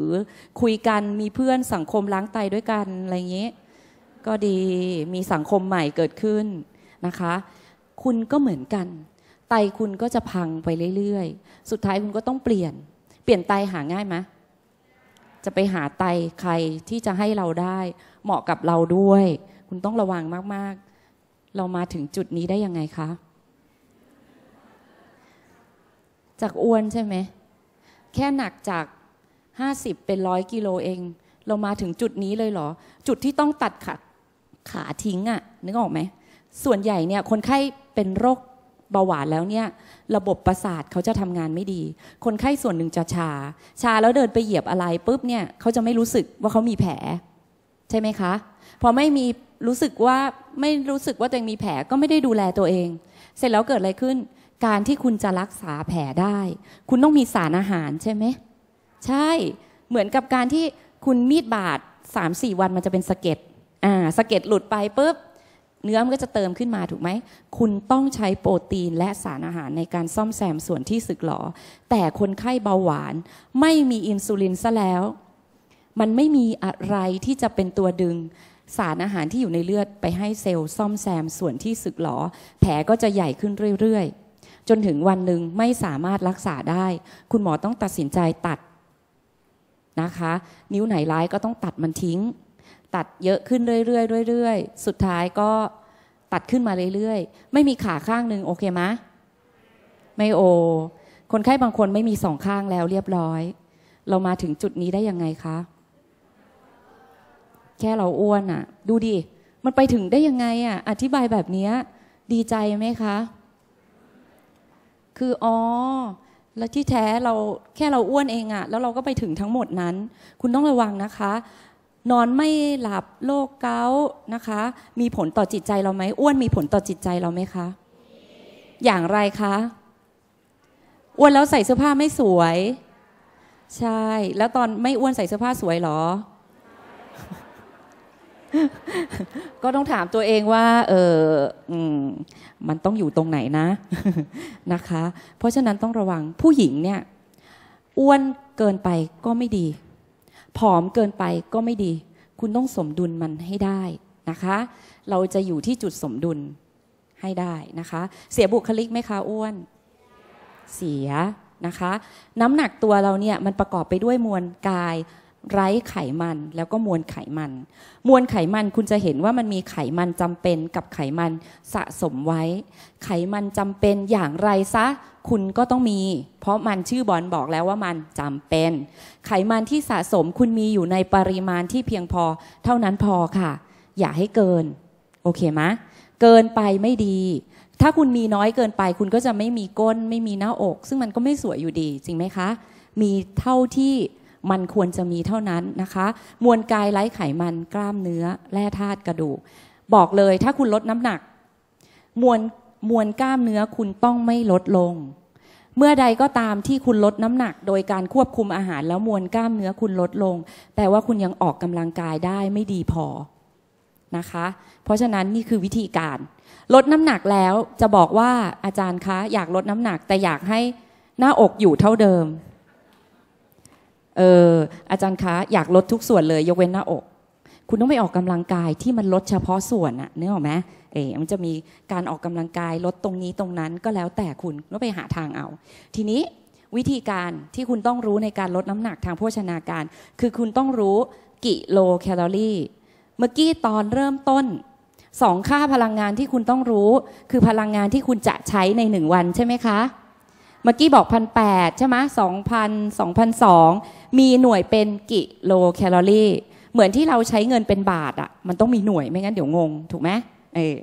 คุยกันมีเพื่อนสังคมล้างไตด้วยกันอะไรอย่างนี้ก็ดีมีสังคมใหม่เกิดขึ้นนะคะ คุณก็เหมือนกันไตคุณก็จะพังไปเรื่อย ๆ สุดท้ายคุณก็ต้องเปลี่ยน เปลี่ยนไตหาง่ายไหมจะไปหาไตใครที่จะให้เราได้ เหมาะกับเราด้วยคุณต้องระวังมากๆ เรามาถึงจุดนี้ได้ยังไงคะ จากอ้วนใช่ไหม แค่หนักจาก 50 เป็นร้อยกิโลเอง เรามาถึงจุดนี้เลยเหรอ จุดที่ต้องตัดขาขาทิ้งอะ่ะ นึกออกไหม ส่วนใหญ่เนี่ยคนไข้เป็นโรคเบาหวานแล้วเนี่ย ระบบประสาทเขาจะทำงานไม่ดี คนไข้ส่วนหนึ่งจะชา ชาแล้วเดินไปเหยียบอะไรปุ๊บเนี่ยเขาจะไม่รู้สึกว่าเขามีแผลใช่ไหมคะพอไม่มีรู้สึกว่าไม่รู้สึกว่าตัวเองมีแผลก็ไม่ได้ดูแลตัวเอง เสร็จแล้วเกิดอะไรขึ้น การที่คุณจะรักษาแผลได้ คุณต้องมีสารอาหารใช่ไหมใช่ เหมือนกับการที่คุณมีดบาดสามสี่วันมันจะเป็นสะเก็ดอ่าสะเก็ดหลุดไปปุ๊บเนื้อมันก็จะเติมขึ้นมาถูกไหมคุณต้องใช้โปรตีนและสารอาหารในการซ่อมแซมส่วนที่สึกหรอแต่คนไข้เบาหวาน ไม่มีอินซูลินซะแล้วมันไม่มีอะไรที่จะเป็นตัวดึง สารอาหารที่อยู่ในเลือด ไปให้เซลล์ซ่อมแซมส่วนที่สึกหรอแผลก็จะใหญ่ขึ้นเรื่อยๆ จนถึงวันหนึ่งไม่สามารถรักษาได้ คุณหมอต้องตัดสินใจตัดนะคะ นิ้วไหนร้ายก็ต้องตัดมันทิ้ง ตัดเยอะขึ้นเรื่อยๆเรื่อยๆ สุดท้ายก็ตัดขึ้นมาเรื่อยๆไม่มีขาข้างหนึ่งโอเคไหมไม่โอ คนไข้บางคนไม่มีสองข้างแล้วเรียบร้อย เรามาถึงจุดนี้ได้ยังไงคะแค่เราอ้วนอะ่ะดูดิมันไปถึงได้ยังไงอะ่ะอธิบายแบบนี้ดีใจไหมคะคืออ๋อแล้วที่แท้เราแค่เราอ้วนเองอะแล้วเราก็ไปถึงทั้งหมดนั้น คุณต้องระวังนะคะ นอนไม่หลับโรคเกานะคะ มีผลต่อจิตใจเราไหมอ้วนมีผลต่อจิตใจเราไหมคะอย่างไรคะอ้วน แล้วใส่เสื้อผ้าไม่สวย ใช่ แล้วตอนไม่อ้วนใส่เสื้อผ้าสวยหรอก็ต้องถามตัวเองว่า เออ มันต้องอยู่ตรงไหนนะ นะคะ เพราะฉะนั้นต้องระวังผู้หญิงเนี่ย อ้วนเกินไปก็ไม่ดี ผอมเกินไปก็ไม่ดี คุณต้องสมดุลมันให้ได้นะคะ เราจะอยู่ที่จุดสมดุลให้ได้นะคะ เสียบุคลิกไหมคะอ้วน เสียนะคะ น้ำหนักตัวเราเนี่ยมันประกอบไปด้วยมวลกายไร้ไขมันแล้วก็มวลไขมัน มวลไขมันคุณจะเห็นว่ามันมีไขมันจำเป็น กับไขมันสะสมไว้ ไขมันจำเป็นอย่างไรซะ คุณก็ต้องมี เพราะมันชื่อบอลบอกแล้วว่ามันจำเป็น ไขมันที่สะสม คุณมีอยู่ในปริมาณที่เพียงพอ เท่านั้นพอค่ะ อย่าให้เกิน โอเคไหมเกินไปไม่ดี ถ้าคุณมีน้อยเกินไป คุณก็จะไม่มีก้น ไม่มีหน้าอก ซึ่งมันก็ไม่สวยอยู่ดี จริงไหมคะ มีเท่าที่มันควรจะมีเท่านั้นนะคะ มวลกายไร้ไขมัน กล้ามเนื้อแร่ธาตุกระดูกบอกเลยถ้าคุณลดน้ำหนัก มวลมวลกล้ามเนื้อคุณต้องไม่ลดลง เมื่อใดก็ตามที่คุณลดน้ำหนักโดยการควบคุมอาหารแล้วมวลกล้ามเนื้อคุณลดลงแปลว่าคุณยังออกกำลังกายได้ไม่ดีพอนะคะ เพราะฉะนั้นนี่คือวิธีการ ลดน้ำหนักแล้วจะบอกว่าอาจารย์คะอยากลดน้ำหนักแต่อยากให้หน้าอกอยู่เท่าเดิมเอออาจารย์คะอยากลดทุกส่วนเลยยกเว้นหน้าอก คุณต้องไปออกกำลังกายที่มันลดเฉพาะส่วนอะนึกออกไหมเออมันจะมีการออกกำลังกายลดตรงนี้ตรงนั้นก็แล้วแต่คุณต้องไปหาทางเอา ทีนี้วิธีการที่คุณต้องรู้ในการลดน้ำหนักทางโภชนาการ คือคุณต้องรู้กิโลแคลอรี่ เมื่อกี้ตอนเริ่มต้นสองค่าพลังงานที่คุณต้องรู้ คือพลังงานที่คุณจะใช้ในหนึ่งวันใช่ไหมคะเมื่อกี้บอกพันแปดใช่ไหมสองพันสองพันสองมีหน่วยเป็นกิโลแคลอรี่ เหมือนที่เราใช้เงินเป็นบาทอะ่ะ มันต้องมีหน่วยไม่งั้นเดี๋ยวงงถูกไหมเออ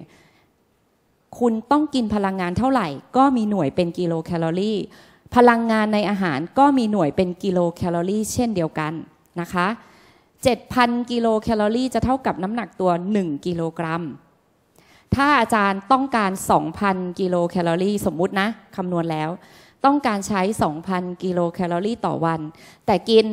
คุณต้องกินพลังงานเท่าไหร่ ก็มีหน่วยเป็นกิโลแคลอรี่ พลังงานในอาหารก็มีหน่วยเป็นกิโลแคลอรี่เช่นเดียวกันนะคะ7,000 กิโลแคลอรี่ จะเท่ากับน้ำหนักตัว1กิโลกรัม ถ้าอาจารย์ต้องการ2,000กิโลแคลอรี่ สมมุตินะคำนวณแล้วต้องการใช้ 2,000 กิโลแคลอรี่ต่อวัน แต่กิน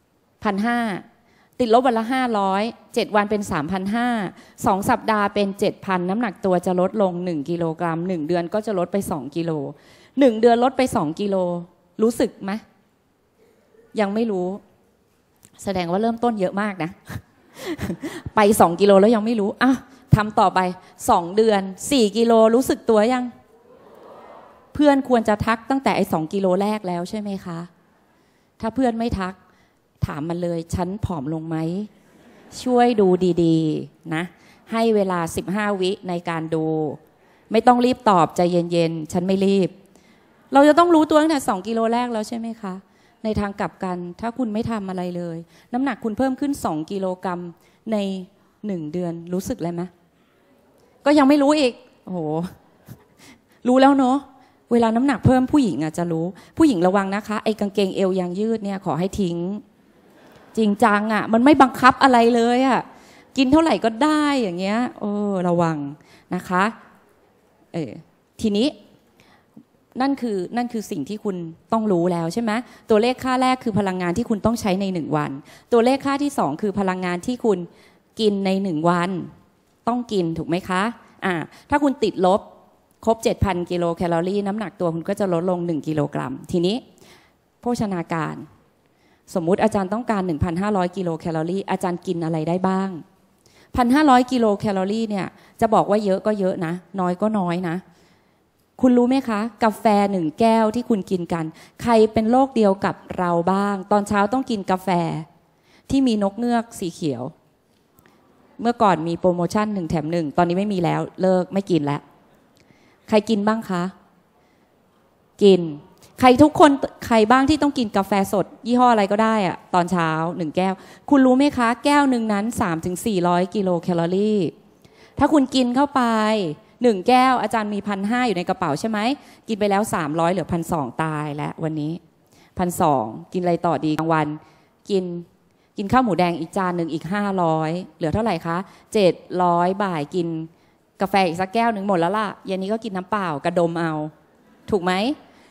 1,500ติดลบวันละ 500 7วันเป็น 3,500 2 สัปดาห์เป็น 7,000 น้ำหนักตัวจะลดลง 1 กิโลกรัม 1 เดือนก็จะลดไป 2 กิโล 1 เดือนลดไป 2 กิโล รู้สึกไหม ยังไม่รู้ แสดงว่าเริ่มต้นเยอะมากนะ ไป 2 กิโลแล้วยังไม่รู้อ่ะทำต่อไป 2 เดือน 4 กิโล รู้สึกตัวยังเพื่อนควรจะทักตั้งแต่ไอ้สองกิโลแรกแล้วใช่ไหมคะ ถ้าเพื่อนไม่ทักถามมันเลย ฉันผอมลงไหม ช่วยดูดีๆนะ ให้เวลา 15วิในการดูไม่ต้องรีบตอบใจเย็นๆฉันไม่รีบ เราจะต้องรู้ตัวตั้งแต่สองกิโลแรกแล้วใช่ไหมคะ ในทางกลับกันถ้าคุณไม่ทำอะไรเลย น้ำหนักคุณเพิ่มขึ้นสองกิโลกรัมในหนึ่งเดือนรู้สึกเลยไหมก็ยังไม่รู้อีกโอ้โหรู้แล้วเนาะเวลาน้ำหนักเพิ่มผู้หญิงอ่ะจะรู้ ผู้หญิงระวังนะคะไอ้กางเกงเอวยางยืดเนี่ย ขอให้ทิ้ง จริงจังอ่ะ มันไม่บังคับอะไรเลยอ่ะกินเท่าไหร่ก็ได้อย่างเงี้ยโอ้ระวังนะคะเออทีนี้นั่นคือนั่นคือสิ่งที่คุณต้องรู้แล้วใช่ไหมตัวเลขค่าแรกคือพลังงานที่คุณต้องใช้ในหนึ่งวัน ตัวเลขค่าที่สองคือพลังงานที่คุณกินในหนึ่งวัน ต้องกินถูกไหมคะอ่าถ้าคุณติดลบครบ7,000 กิโลแคลอรี่น้ำหนักตัวคุณก็จะลดลง 1 กิโลกรัม ทีนี้ โภชนาการ สมมุติอาจารย์ต้องการ 1,500 กิโลแคลอรี่อาจารย์กินอะไรได้บ้าง 1,500 กิโลแคลอรี่เนี่ยจะบอกว่าเยอะก็เยอะนะน้อยก็น้อยนะ คุณรู้ไหมคะ กาแฟหนึ่งแก้วที่คุณกินกัน ใครเป็นโรคเดียวกับเราบ้าง ตอนเช้าต้องกินกาแฟ ที่มีนกเงือกสีเขียว เมื่อก่อนมีโปรโมชั่นหนึ่งแถมหนึ่งตอนนี้ไม่มีแล้วเลิกไม่กินแล้วใครกินบ้างคะ กินใครทุกคนใครบ้างที่ต้องกินกาแฟสด ยี่ห้ออะไรก็ได้อะตอนเช้าหนึ่งแก้ว คุณรู้ไหมคะ แก้วหนึ่งนั้น 3-400 กิโลแคลอรี่ ถ้าคุณกินเข้าไปหนึ่งแก้ว อาจารย์มีพันห้าอยู่ในกระเป๋าใช่ไหมกินไปแล้ว 300เหลือพันสองตายแล้ววันนี้พันสองกินอะไรต่อดีกลางวัน กินกินข้าวหมูแดงอีกจานหนึ่งอีกห้าร้อยเหลือเท่าไหร่คะเจ็ดร้อยบ่ายกินกาแฟอีกสักแก้วหนึ่งหมดแล้วล่ะเย็นนี้ก็กินน้ำเปล่ากระดมเอา ถูกไหม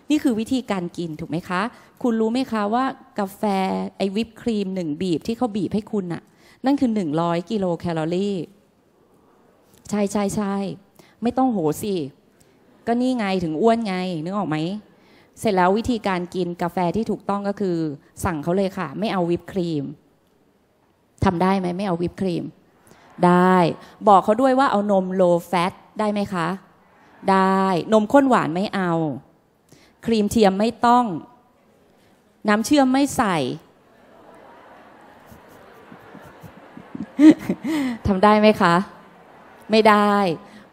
นี่คือวิธีการกินถูกไหมคะ คุณรู้ไหมคะว่ากาแฟไอวิปครีมหนึ่งบีบที่เขาบีบให้คุณน่ะ นั่นคือหนึ่งร้อยกิโลแคลอรี่ ใช่ใช่ใช่ไม่ต้องโหสิ ก็นี่ไงถึงอ้วนไงนึกออกไหมเสร็จแล้ววิธีการกินกาแฟที่ถูกต้องก็คือ สั่งเขาเลยค่ะ ไม่เอาวิปครีมทำได้ไหมไม่เอาวิปครีมได้บอกเขาด้วยว่าเอานม low fat ได้ไหมคะ ได้นมข้นหวานไม่เอา ครีมเทียมไม่ต้อง น้ำเชื่อมไม่ใส่ทำได้ไหมคะ ไม่ได้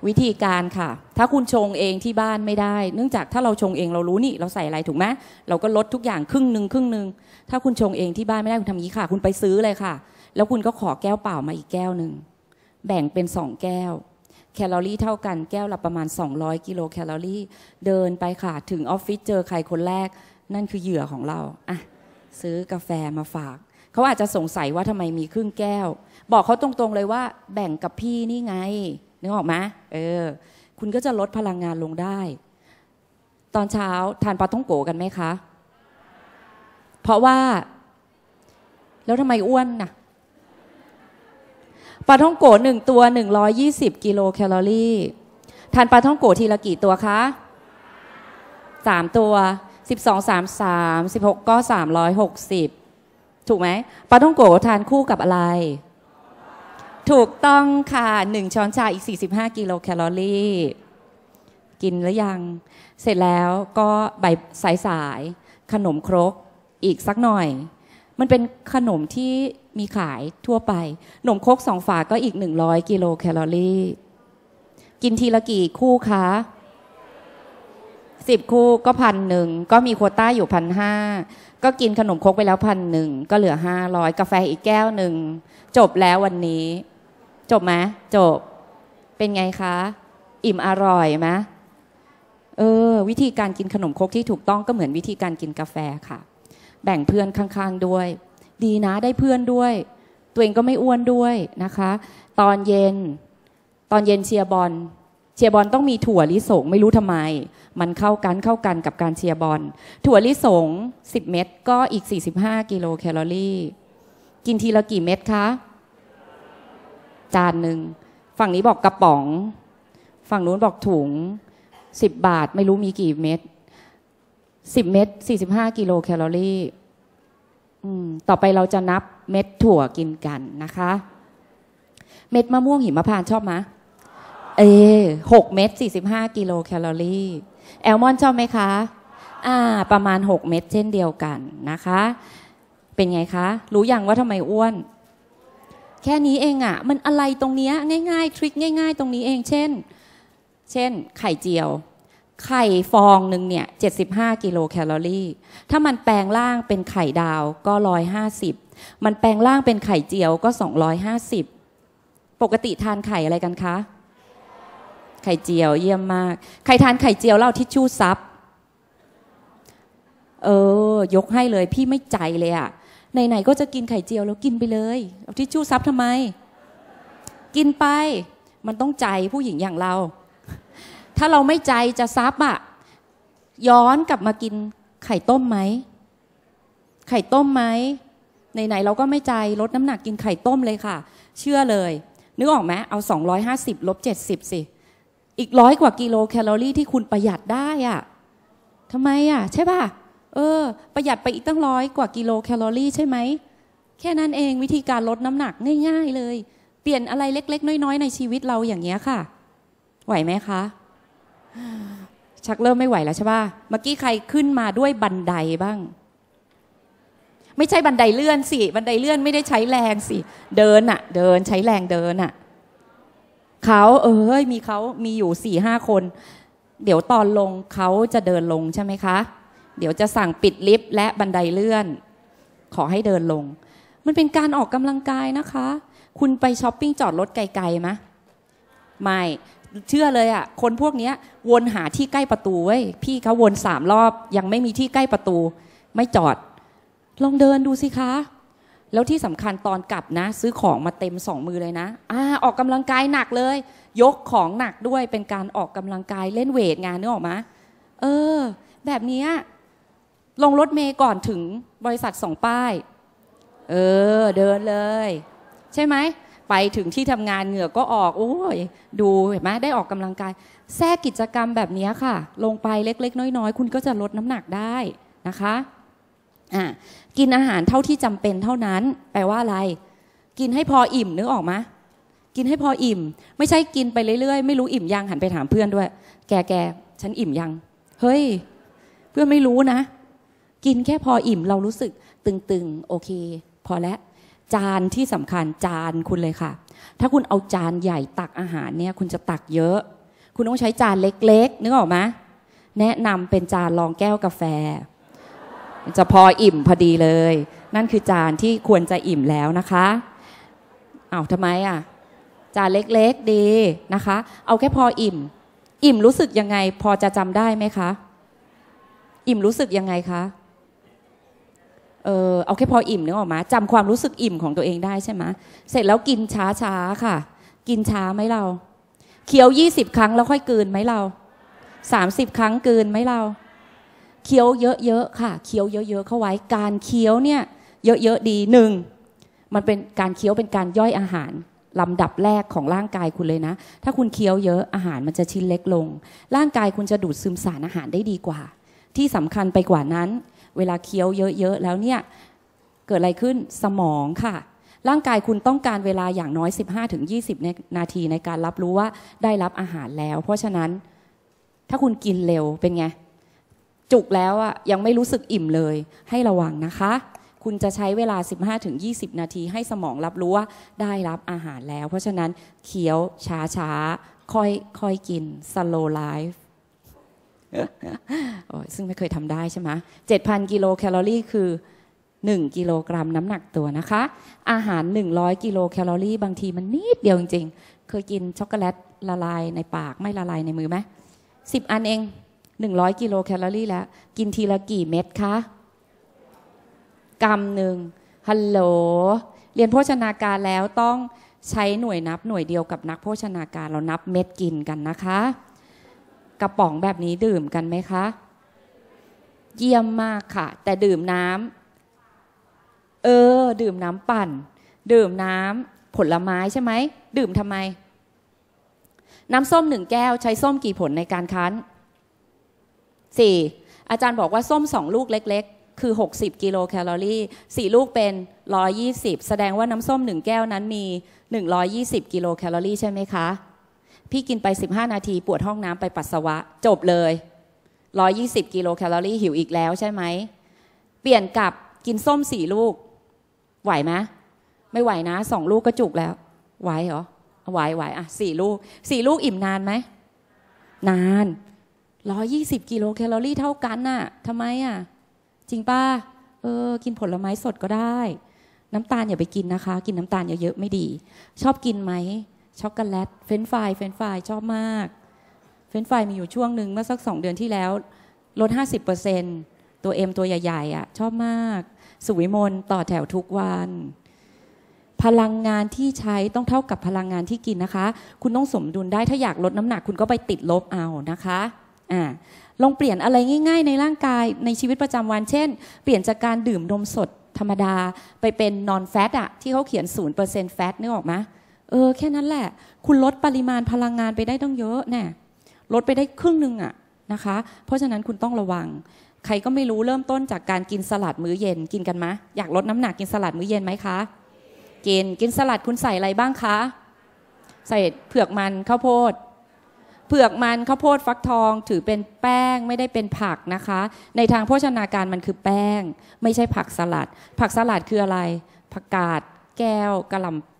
วิธีการค่ะ ถ้าคุณชงเองที่บ้านไม่ได้ เนื่องจากถ้าเราชงเองเรารู้นี่เราใส่อะไรถูกไหมเราก็ลดทุกอย่างครึ่งหนึ่งครึ่งหนึ่งถ้าคุณชงเองที่บ้านไม่ได้คุณทำอย่างนี้ค่ะ คุณไปซื้อเลยค่ะ แล้วคุณก็ขอแก้วเปล่ามาอีกแก้วหนึ่งแบ่งเป็นสองแก้ว แคลอรี่เท่ากันแก้วละประมาณ 200 กิโลแคลอรี่ เดินไปค่ะถึงออฟฟิศเจอใครคนแรก นั่นคือเหยื่อของเราอะซื้อกาแฟมาฝาก เขาอาจจะสงสัยว่าทำไมมีครึ่งแก้ว บอกเขาตรงๆเลยว่า แบ่งกับพี่นี่ไง นึกออกไหมเออ คุณก็จะลดพลังงานลงได้ ตอนเช้าทานปลาท่องโกกันไหมคะ เพราะว่า แล้วทำไมอ้วนนะ่ะปลาท่องโกะหนึ่งตัว 120 กิโลแคลอรี่ ทานปลาท่องโกะทีละกี่ตัวคะ 3 ตัว 12 3 3 16ก็ 360 ถูกไหมปลาท่องโกะทานคู่กับอะไร ถูกต้องค่ะ1ช้อนชา อีก 45 กิโลแคลอรี่ กินแล้วยัง เสร็จแล้วก็ใบสายสาย ขนมครกอีกสักหน่อย มันเป็นขนมที่มีขายทั่วไป หนมคกสองฝาก็อีก 100 กิโลแคลอรี่ กินทีละกี่คู่คะสิบคู่ก็พันหนึ่งก็มีโคต้าอยู่พันห้าก็กินขนมคกไปแล้วพันหนึ่งก็เหลือห้าร้อยกาแฟอีกแก้วหนึ่ง จบแล้ววันนี้ จบไหมจบ เป็นไงคะ อิ่มอร่อยไหมเออ วิธีการกินขนมคกที่ถูกต้องก็เหมือนวิธีการกินกาแฟค่ะ แบ่งเพื่อนข้าง ๆ ด้วยดีนะได้เพื่อนด้วยตัวเองก็ไม่อ้วนด้วยนะคะ ตอนเย็น ตอนเย็นเชียร์บอล เชียร์บอลต้องมีถั่วลิสงไม่รู้ทำไม มันเข้ากันเข้ากันกับการเชียร์บอล ถั่วลิสง10เม็ดก็อีก45 กิโลแคลอรี่กินทีละกี่เม็ดคะจานหนึ่งฝั่งนี้บอกกระป๋องฝั่งนู้นบอกถุง10 บาทไม่รู้มีกี่เม็ด10 เม็ด45 กิโลแคลอรี่ต่อไปเราจะนับเม็ดถั่วกินกันนะคะ เม็ดมะม่วงหิมพานต์ชอบไหมเออหกเม็ดสี่สิบห้ากิโลแคลอรี่แอลมอนชอบไหมคะ อ่าประมาณหกเม็ดเช่นเดียวกันนะคะ เป็นไงคะ รู้อย่างว่าทำไมอ้วน แค่นี้เองอะ่ะมันอะไรตรงนี้ย ง่ายๆ ทริคง่าย ๆ ตรงนี้เอง เช่น เช่น ไข่เจียวไข่ฟองหนึ่งเนี่ย75กิโลแคลอรี่ ถ้ามันแปลงร่างเป็นไข่ดาวก็ 150 มันแปลงร่างเป็นไข่เจียวก็ 250 ปกติทานไข่อะไรกันคะไข่เจียวเยี่ยมมาก ใครทานไข่เจียวเล่าทิชชู่ซับเออ ยกให้เลยพี่ไม่ใจเลยอะไหนๆก็จะกินไข่เจียวแล้วกินไปเลยเอาทิชชู่ซับทำไม กินไป มันต้องใจผู้หญิงอย่างเราถ้าเราไม่ใจจะซับอะย้อนกลับมากินไข่ต้มไหม ไข่ต้มไหมไหนๆเราก็ไม่ใจลดน้ำหนักกินไข่ต้มเลยค่ะ เชื่อเลยนึกออกไหมเอา 250ลบ70สิอีกร้อยกว่ากิโลแคลอรี่ที่คุณประหยัดได้อะทำไมอ่ะ ใช่ป่ะเออ ประหยัดไปอีกตั้งร้อยกว่ากิโลแคลอรี่ใช่ไหมแค่นั้นเองวิธีการลดน้ำหนักง่ายๆเลย เปลี่ยนอะไรเล็ก ๆ น้อยๆ ในชีวิตเราอย่างเงี้ยค่ะ ไหวไหมคะชักเริ่มไม่ไหวแล้วใช่ป่ะเมื่อกี้ใครขึ้นมาด้วยบันไดบ้าง ไม่ใช่บันไดเลื่อนสิบันไดเลื่อนไม่ได้ใช้แรงสิเดินอะเดินใช้แรงเดินอะเขาเอ้ยมีเขามีอยู่สี่ห้าคน เดี๋ยวตอนลงเขาจะเดินลงใช่ไหมคะ เดี๋ยวจะสั่งปิดลิฟต์และบันไดเลื่อน ขอให้เดินลง มันเป็นการออกกำลังกายนะคะ คุณไปช้อปปิ้งจอดรถไกลๆไหมไม่เชื่อเลยอะ่ะ คนพวกเนี้ย วนหาที่ใกล้ประตูเว้ยพี่เขาวนสามรอบยังไม่มีที่ใกล้ประตู ไม่จอด ลองเดินดูสิคะ แล้วที่สำคัญตอนกลับนะ ซื้อของมาเต็มสองมือเลยนะ อ่าออกกำลังกายหนักเลย ยกของหนักด้วยเป็นการออกกำลังกายเล่นเวทงานนึกออกมะเออ แบบนี้ลงรถเมย์ก่อนถึงบริษัทสองป้าย เออ เดินเลย ใช่ไหมไปถึงที่ทำงานเหงื่อก็ออกโอ้ยดูเห็นไหมได้ออกกำลังกายแทรกกิจกรรมแบบนี้ค่ะ ลงไปเล็กๆน้อย ๆ คุณก็จะลดน้ำหนักได้นะคะอ่ะกินอาหารเท่าที่จำเป็นเท่านั้น แปลว่าอะไร กินให้พออิ่มนึกออกไหมกินให้พออิ่ม ไม่ใช่กินไปเรื่อยๆ ไม่รู้อิ่มยังหันไปถามเพื่อนด้วย แกแก ฉันอิ่มยัง เฮ้ยเพื่อนไม่รู้นะ กินแค่พออิ่มเรารู้สึก ตึงๆโอเค พอแล้วจานที่สำคัญจานคุณเลยค่ะ ถ้าคุณเอาจานใหญ่ตักอาหารเนี่ย คุณจะตักเยอะ คุณต้องใช้จานเล็กๆนึกออกไหมแนะนำเป็นจานรองแก้วกาแฟ จะพออิ่มพอดีเลย นั่นคือจานที่ควรจะอิ่มแล้วนะคะอา้าวทำไมอ่ะ จานเล็กๆดีนะคะ เอาแค่พออิ่ม อิ่มรู้สึกยังไงพอจะจำได้ไหมคะ อิ่มรู้สึกยังไงคะเออเอาแค่พอ อิ่มนึกออกมา จำความรู้สึกอิ่มของตัวเองได้ใช่ไหมเสร็จแล้วกินช้าช้าค่ะ กินช้าไหมเราเคี้ยวยี่สิบครั้งแล้วค่อยกืนไหมเราสามสิบครั้งกืนไหมเราเคี้ยวเยอะๆค่ะเคี้ยวเยอะ ๆเข้าไว้ การเคี้ยวเนี่ย เยอะๆดีหนึ่งมันเป็นการเคี้ยวเป็นการย่อยอาหารลำดับแรกของร่างกายคุณเลยนะ ถ้าคุณเคี้ยวเยอะอาหารมันจะชิ้นเล็กลง ร่างกายคุณจะดูดซึมสารอาหารได้ดีกว่า ที่สำคัญไปกว่านั้นเวลาเคี้ยวเยอะๆ แล้วเนี่ยเกิดอะไรขึ้นสมองค่ะ ร่างกายคุณต้องการเวลาอย่างน้อย 15-20นาทีในการรับรู้ว่าได้รับอาหารแล้ว เพราะฉะนั้นถ้าคุณกินเร็วเป็นไงจุกแล้วอะยังไม่รู้สึกอิ่มเลย ให้ระวังนะคะ คุณจะใช้เวลา 15-20 นาทีให้สมองรับรู้ว่าได้รับอาหารแล้ว เพราะฉะนั้นเคี้ยวช้าๆ ค่อยๆกิน slow life ซึ่งไม่เคยทำได้ใช่ไหมเจ็ดพันกิโลแคลอรี่คือ 1 กิโลกรัมน้ำหนักตัวนะคะ อาหาร 100 กิโลแคลอรี่บางทีมันนิดเดียวจริงๆเคยกินช็อกโกแลตละลายในปากไม่ละลายในมือไหมสิบอันเอง 100 กิโลแคลอรี่แล้ว กินทีละกี่เม็ดคะกรัมหนึ่งฮัลโหล เรียนโภชนาการแล้วต้องใช้หน่วยนับหน่วยเดียวกับนักโภชนาการเรานับเม็ดกินกันนะคะกระป๋องแบบนี้ดื่มกันไหมคะ เยี่ยมมากค่ะ แต่ดื่มน้ำเออดื่มน้ำปั่น ดื่มน้ำผลไม้ใช่ไหมดื่มทำไม น้ำส้มหนึ่งแก้วใช้ส้มกี่ผลในการคั้นสี่อาจารย์บอกว่าส้มสองลูกเล็ก ๆ คือ 60 กิโลแคลอรี่สี่ลูกเป็น 120 แสดงว่าน้ำส้มหนึ่งแก้วนั้นมี 120 กิโลแคลอรี่ใช่ไหมคะพี่กินไป 15 นาทีปวดห้องน้ำไปปัสสาวะ จบเลย 120 กิโลแคลอรี่หิวอีกแล้วใช่ไหม เปลี่ยนกับกินส้มสี่ลูก ไหวไหมไม่ไหวนะสองลูกก็จุกแล้ว ไหวเหรอไหวไหวอ่ะสี่ลูกสี่ลูกอิ่มนานไหม นานร้อยี่สิบกิโลแคลอรี่เท่ากันน่ะทำไมอ่ะ จริงป้าเออกินผลไม้สดก็ได้ น้ำตาลอย่าไปกินนะคะ กินน้ำตาลเยอะๆไม่ดี ชอบกินไหมช็อกโกแลตเฟรนฟรายเฟรนฟรายชอบมาก เฟรนฟรายมีอยู่ช่วงหนึ่งเมื่อสักสองเดือนที่แล้ว ลด 50%ตัวเอ็มตัวใหญ่ๆอะ่ะชอบมาก สุวิมลต่อแถวทุกวัน พลังงานที่ใช้ต้องเท่ากับพลังงานที่กินนะคะ คุณต้องสมดุลได้ถ้าอยากลดน้ำหนักคุณก็ไปติดลบเอานะคะอ่าลองเปลี่ยนอะไรง่ายๆ ในร่างกายในชีวิตประจำวันเช่น เปลี่ยนจากการดื่มนมสดธรรมดาไปเป็นนอนแฟตอะที่เขาเขียน0%แฟตนึกออกไหมเออแค่นั้นแหละ คุณลดปริมาณพลังงานไปได้ต้องเยอะแน่ลดไปได้ครึ่งหนึ่งอะนะคะ เพราะฉะนั้นคุณต้องระวัง ใครก็ไม่รู้เริ่มต้นจากการกินสลัด มื้อเย็น กินกันไหมอยากลดน้ำหนักกินสลัด มื้อเย็นไหมคะกินกินสลัดคุณใส่อะไรบ้างคะ ใส่เผือกมันข้าวโพด เผือกมันข้าวโพดฟักทอง ถือเป็นแป้งไม่ได้เป็นผักนะคะ ในทางโภชนาการมันคือแป้ง ไม่ใช่ผักสลัดผักสลัดคืออะไรผักกาดแก้วกระหล่ำ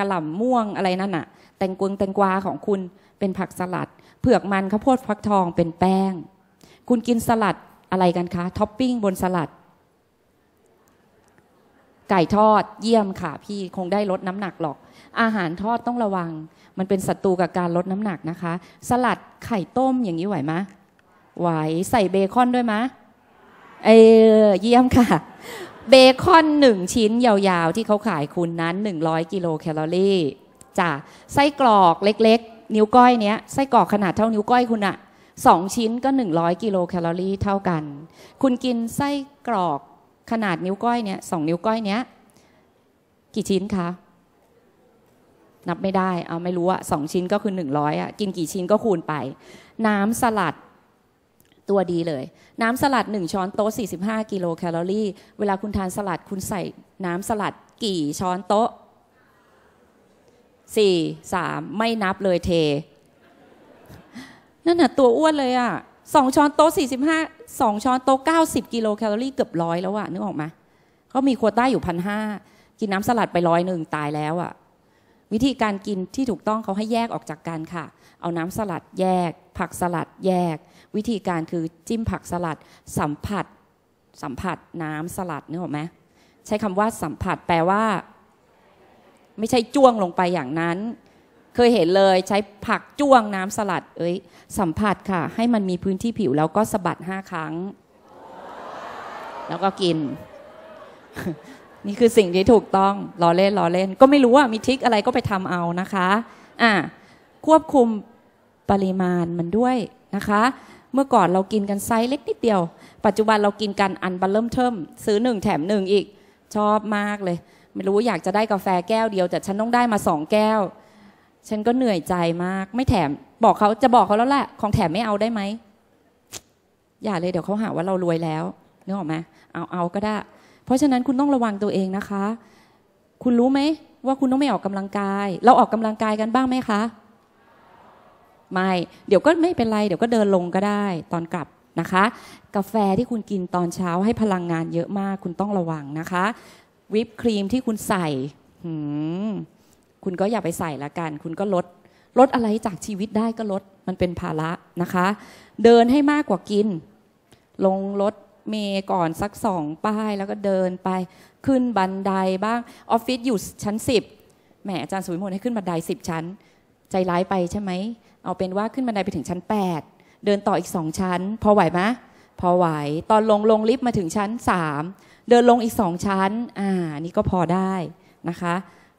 กระหล่ำม่วงอะไรนั่นอะแตงกวงแตงกวาของคุณเป็นผักสลัด เผือกมันข้าวโพดฟักทองเป็นแป้ง คุณกินสลัดอะไรกันคะท็อปปิ้งบนสลัด ไก่ทอด เยี่ยมค่ะพี่คงได้ลดน้ำหนักหรอก อาหารทอดต้องระวัง มันเป็นศัตรูกับการลดน้ำหนักนะคะ สลัดไข่ต้มอย่างนี้ไหวไหมไหว ใส่เบคอนด้วยไหมเออเยี่ยมค่ะเบคอนหนึ่งชิ้นยาวๆ ที่เขาขายคุณนั้น 100 กิโลแคลอรี่จ้ะไส้กรอกเล็กๆนิ้วก้อยเนี้ยไส้กรอกขนาดเท่านิ้วก้อยคุณอะสองชิ้นก็ 100 กิโลแคลอรี่เท่ากัน คุณกินไส้กรอกขนาดนิ้วก้อยเนี้ยสองนิ้วก้อยเนี้ยกี่ชิ้นคะนับไม่ได้ เอาไม่รู้อะสองชิ้นก็คือ100อะกินกี่ชิ้นก็คูณไป น้ำสลัดตัวดีเลย น้ำสลัด 1 ช้อนโต๊ะ 45 กิโลแคลอรี่เวลาคุณทานสลัดคุณใส่น้ำสลัดกี่ช้อนโต๊ะ 4 3 ไม่นับเลยเท นั่นน่ะตัวอ้วนเลยอะ่ะสองช้อนโต๊ะ 45 2 ช้อนโต๊ะ 90 กิโลแคลอรี่เกือบร้อยแล้วอะ่ะนึกออกไหมเขามีโควต้าอยู่พันห้ากินน้ำสลัดไปร้อยหนึ่ง ตายแล้วอะ่ะวิธีการกินที่ถูกต้องเขาให้แยกออกจากกันค่ะ เอาน้ำสลัด แยก ผักสลัด แยก วิธีการคือจิ้มผักสลัด สัมผัส สัมผัสน้ำสลัดนึกออกไหมใช้คำว่า สัมผัส แปลว่า ไม่ใช่จ้วงลงไปอย่างนั้น เคยเห็นเลย ใช้ผักจ้วงน้ำสลัด เอ้ยสัมผัสค่ะ ให้มันมีพื้นที่ผิวแล้วก็สะบัดห้าครั้ง แล้วก็กินนี่คือสิ่งที่ถูกต้องล้อเล่นล้อเล่น ก็ไม่รู้ว่ามีทิกอะไรก็ไปทำเอานะคะ อ่าควบคุมปริมาณมันด้วยนะคะ เมื่อก่อนเรากินกันไซส์เล็กนิดเดียว ปัจจุบันเรากินกันอันบัลเริ่มเทิมซื้อหนึ่งแถมหนึ่งอีก ชอบมากเลย ไม่รู้อยากจะได้กาแฟแก้วเดียวแต่ฉันต้องได้มาสองแก้ว ฉันก็เหนื่อยใจมาก ไม่แถม บอกเขาจะบอกเขาแล้วแหละ ของแถมไม่เอาได้ไหม อย่าเลยเดี๋ยวเขาหาว่าเรารวยแล้วนึกออกไหมเอาเอาก็ได้เพราะฉะนั้นคุณต้องระวังตัวเองนะคะ คุณรู้ไหมว่าคุณต้องไม่ออกกำลังกาย เราออกกำลังกายกันบ้างไหมคะ ไม่ เดี๋ยวก็ไม่เป็นไร เดี๋ยวก็เดินลงก็ได้ตอนกลับนะคะ กาแฟที่คุณกินตอนเช้าให้พลังงานเยอะมาก คุณต้องระวังนะคะ วิปครีมที่คุณใส่คุณก็อย่าไปใส่ละกัน คุณก็ลด ลดอะไรจากชีวิตได้ก็ลด มันเป็นภาระนะคะ เดินให้มากกว่ากิน ลงรถเมย์ก่อนสักสองป้ายแล้วก็เดินไปขึ้นบันไดบ้างออฟฟิศอยู่ชั้นสิบแหมอาจารย์สุวิมลให้ขึ้นบันไดสิบชั้น ใจร้ายไปใช่ไหม เอาเป็นว่าขึ้นบันไดไปถึงชั้นแปดเดินต่ออีกสองชั้น พอไหวไหมพอไหวตอนลงลงลิฟต์มาถึงชั้นสามเดินลงอีกสองชั้น อ่านี่ก็พอได้นะคะ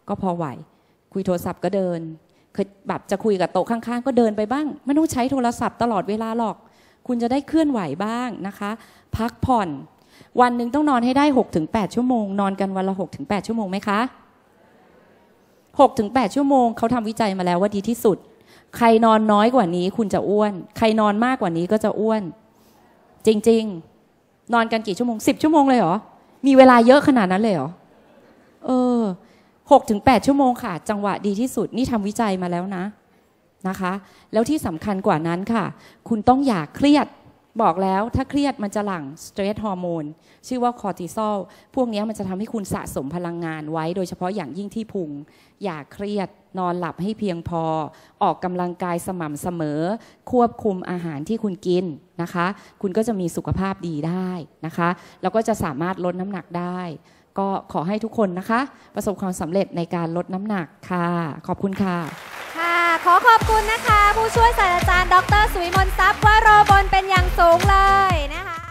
ก็พอไหว คุยโทรศัพท์ก็เดินคือแบบจะคุยกับโต๊ะข้างๆ ก็เดินไปบ้างไม่ต้องใช้โทรศัพท์ตลอดเวลาหรอกคุณจะได้เคลื่อนไหวบ้างนะคะ พักผ่อน วันหนึ่งต้องนอนให้ได้ 6-8 ชั่วโมง นอนกันวันละ 6-8 ชั่วโมงไหมคะ 6-8 ชั่วโมงเขาทำวิจัยมาแล้วว่าดีที่สุด ใครนอนน้อยกว่านี้คุณจะอ้วน ใครนอนมากกว่านี้ก็จะอ้วน จริงๆ นอนกันกี่ชั่วโมง10 ชั่วโมงเลยเหรอมีเวลาเยอะขนาดนั้นเลยเหรอเออ6-8 ชั่วโมงค่ะ จังหวะดีที่สุดนี่ทำวิจัยมาแล้วนะนะคะแล้วที่สำคัญกว่านั้นค่ะ คุณต้องอย่าเครียดบอกแล้วถ้าเครียดมันจะหลั่งสเตรสฮอร์โมนชื่อว่าคอร์ติซอลพวกนี้มันจะทำให้คุณสะสมพลังงานไว้ โดยเฉพาะอย่างยิ่งที่พุง อย่าเครียดนอนหลับให้เพียงพอ ออกกำลังกายสม่ำเสมอ ควบคุมอาหารที่คุณกินนะคะ คุณก็จะมีสุขภาพดีได้นะคะแล้วก็จะสามารถลดน้ำหนักได้ก็ขอให้ทุกคนนะคะ ประสบความสำเร็จในการลดน้ำหนักค่ะ ขอบคุณค่ะ ค่ะ ขอขอบคุณนะคะ ผู้ช่วยศาสตราจารย์ ดรสุวิมลทรัพย์ว่าโรบนเป็นอย่างสูงเลยนะคะ